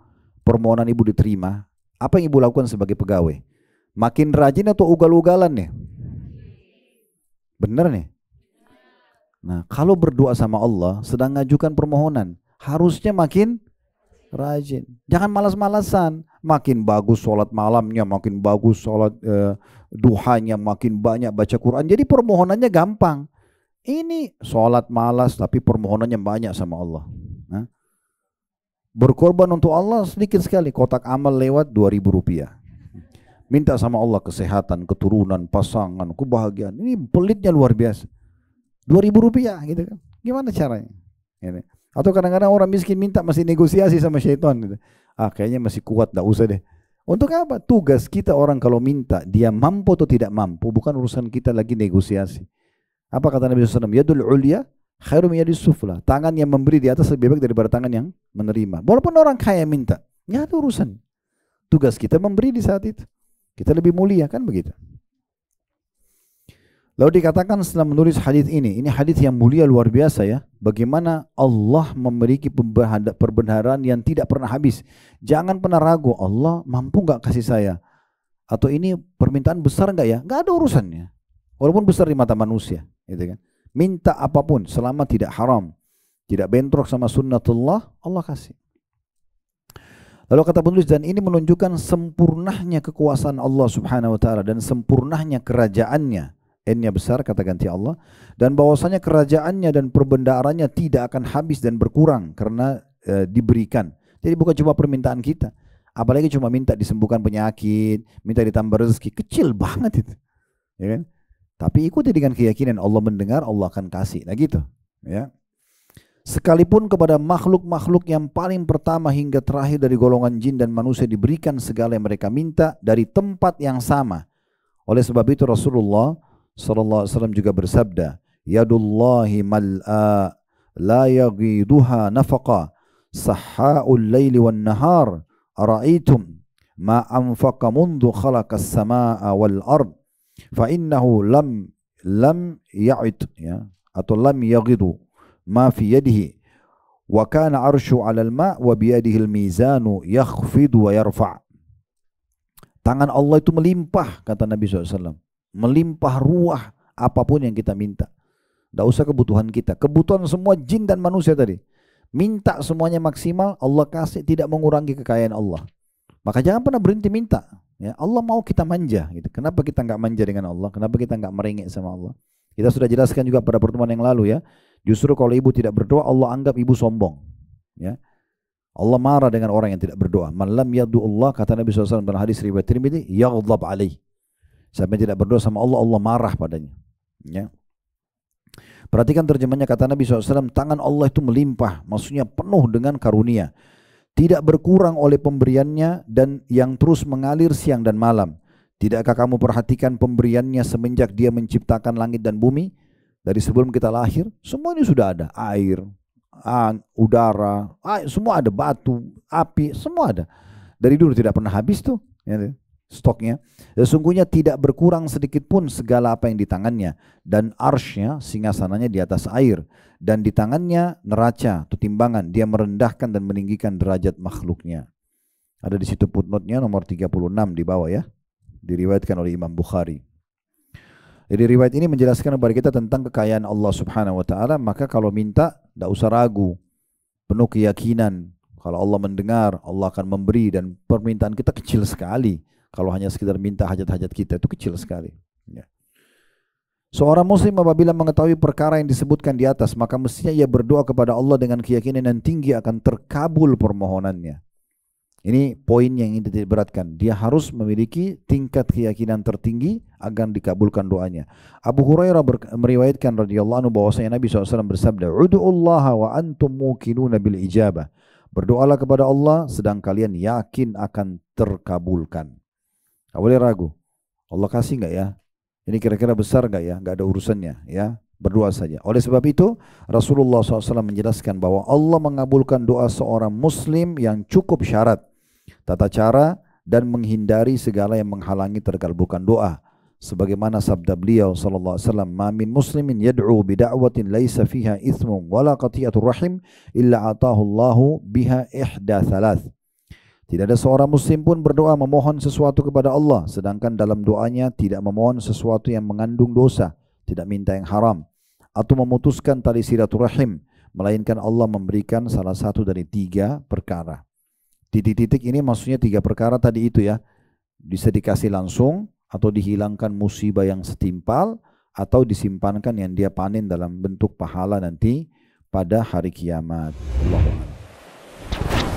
permohonan ibu diterima apa yang ibu lakukan sebagai pegawai makin rajin atau ugal-ugalan nih bener nih nah kalau berdoa sama Allah sedang ngajukan permohonan harusnya makin rajin. Jangan malas-malasan. Makin bagus sholat malamnya, makin bagus sholat uh, duhanya, makin banyak baca Quran. Jadi permohonannya gampang. Ini sholat malas tapi permohonannya banyak sama Allah. Nah. Berkorban untuk Allah sedikit sekali. Kotak amal lewat dua ribu rupiah. Minta sama Allah kesehatan, keturunan, pasangan, kebahagiaan. Ini pelitnya luar biasa. dua ribu rupiah gitu kan. Gimana caranya? Gitu. Atau kadang-kadang orang miskin minta masih negosiasi sama syaitan. Gitu. Ah kayaknya masih kuat, tidak usah deh. Untuk apa? Tugas kita orang kalau minta, dia mampu atau tidak mampu, bukan urusan kita lagi negosiasi. Apa kata Nabi SAW? Yadul ulia khairum yadis sufla. Tangan yang memberi di atas lebih baik daripada tangan yang menerima. Walaupun orang kaya minta, Tidak ada urusan. Tugas kita memberi di saat itu. Kita lebih mulia, kan begitu. Lalu dikatakan setelah menulis hadis ini, ini hadis yang mulia luar biasa ya. Bagaimana Allah memiliki perbendaharaan yang tidak pernah habis. Jangan pernah ragu, Allah mampu nggak kasih saya? Atau ini permintaan besar nggak ya? Nggak ada urusannya. Walaupun besar di mata manusia, gitu kan. Minta apapun selama tidak haram, tidak bentrok sama sunnatullah, Allah kasih. Lalu kata penulis dan ini menunjukkan sempurnanya kekuasaan Allah Subhanahu wa taala dan sempurnanya kerajaannya N-nya besar kata ganti Allah dan bahwasanya kerajaannya dan perbendaharanya tidak akan habis dan berkurang karena e, diberikan. Jadi bukan cuma permintaan kita, apalagi cuma minta disembuhkan penyakit, minta ditambah rezeki, kecil banget itu. Ya kan? Tapi ikuti dengan keyakinan Allah mendengar, Allah akan kasih. Nah gitu, ya. Sekalipun kepada makhluk-makhluk yang paling pertama hingga terakhir dari golongan jin dan manusia diberikan segala yang mereka minta dari tempat yang sama. Oleh sebab itu Rasulullah sallallahu alaihi wasallam juga bersabda, "Yadullahi mal'a la yaghiduha nafaqa sahhaul laili wan nahar ma anfaqa mundu khalaqas samaa wal ard fa innahu lam lam ya'id ya atau lam yaghidu ma fi yadihi wa kana arshu 'ala al-ma' wa bi yadihi al-mizanu yakhfidu wa yarfa' Tangan Allah itu melimpah kata Nabi SAW melimpah ruah apapun yang kita minta. Tidak usah kebutuhan kita. Kebutuhan semua jin dan manusia tadi. Minta semuanya maksimal, Allah kasih tidak mengurangi kekayaan Allah. Maka jangan pernah berhenti minta. Ya, Allah mau kita manja. Gitu. Kenapa kita nggak manja dengan Allah? Kenapa kita nggak merengek sama Allah? Kita sudah jelaskan juga pada pertemuan yang lalu ya. Justru kalau ibu tidak berdoa, Allah anggap ibu sombong. Ya. Allah marah dengan orang yang tidak berdoa. Malam ya yadu Allah, kata Nabi SAW dalam hadis riwayat Tirmidzi, yaghdab alaih. Siapa yang tidak berdoa sama Allah, Allah marah padanya. Ya. Perhatikan terjemahnya kata Nabi SAW, tangan Allah itu melimpah, maksudnya penuh dengan karunia. Tidak berkurang oleh pemberiannya dan yang terus mengalir siang dan malam. Tidakkah kamu perhatikan pemberiannya semenjak dia menciptakan langit dan bumi? Dari sebelum kita lahir, Semuanya sudah ada. Air, udara, air, semua ada. Batu, api, semua ada. Dari dulu tidak pernah habis tuh. Ya stoknya. Sesungguhnya tidak berkurang sedikit pun segala apa yang di tangannya dan arsnya singgasananya di atas air dan di tangannya neraca atau timbangan dia merendahkan dan meninggikan derajat makhluknya. Ada di situ footnote-nya nomor 36 di bawah ya. Diriwayatkan oleh Imam Bukhari. Jadi riwayat ini menjelaskan kepada kita tentang kekayaan Allah Subhanahu wa taala, maka kalau minta tidak usah ragu. Penuh keyakinan kalau Allah mendengar, Allah akan memberi dan permintaan kita kecil sekali kalau hanya sekedar minta hajat-hajat kita itu kecil sekali. Ya. Seorang muslim apabila mengetahui perkara yang disebutkan di atas, maka mestinya ia berdoa kepada Allah dengan keyakinan yang tinggi akan terkabul permohonannya. Ini poin yang ingin diberatkan. Dia harus memiliki tingkat keyakinan tertinggi agar dikabulkan doanya. Abu Hurairah meriwayatkan radhiyallahu anhu bahwasanya Nabi SAW bersabda, "Ud'ullaha wa antum muqinuna bil ijabah." Berdoalah kepada Allah sedang kalian yakin akan terkabulkan. Gak boleh ragu. Allah kasih nggak ya? Ini kira-kira besar nggak ya? Gak ada urusannya ya. Berdoa saja. Oleh sebab itu Rasulullah SAW menjelaskan bahwa Allah mengabulkan doa seorang muslim yang cukup syarat. Tata cara dan menghindari segala yang menghalangi terkabulkan doa. Sebagaimana sabda beliau sallallahu alaihi wasallam, "Mamin muslimin yad'u bida'watin laisa fiha ithmun wala qati'atur rahim illa ataahu Allahu biha ihda thalath." Tidak ada seorang muslim pun berdoa memohon sesuatu kepada Allah, sedangkan dalam doanya tidak memohon sesuatu yang mengandung dosa, tidak minta yang haram, atau memutuskan tali silaturahim, melainkan Allah memberikan salah satu dari tiga perkara. Titik-titik ini maksudnya tiga perkara tadi itu ya, bisa dikasih langsung atau dihilangkan musibah yang setimpal atau disimpankan yang dia panen dalam bentuk pahala nanti pada hari kiamat. Allahumma.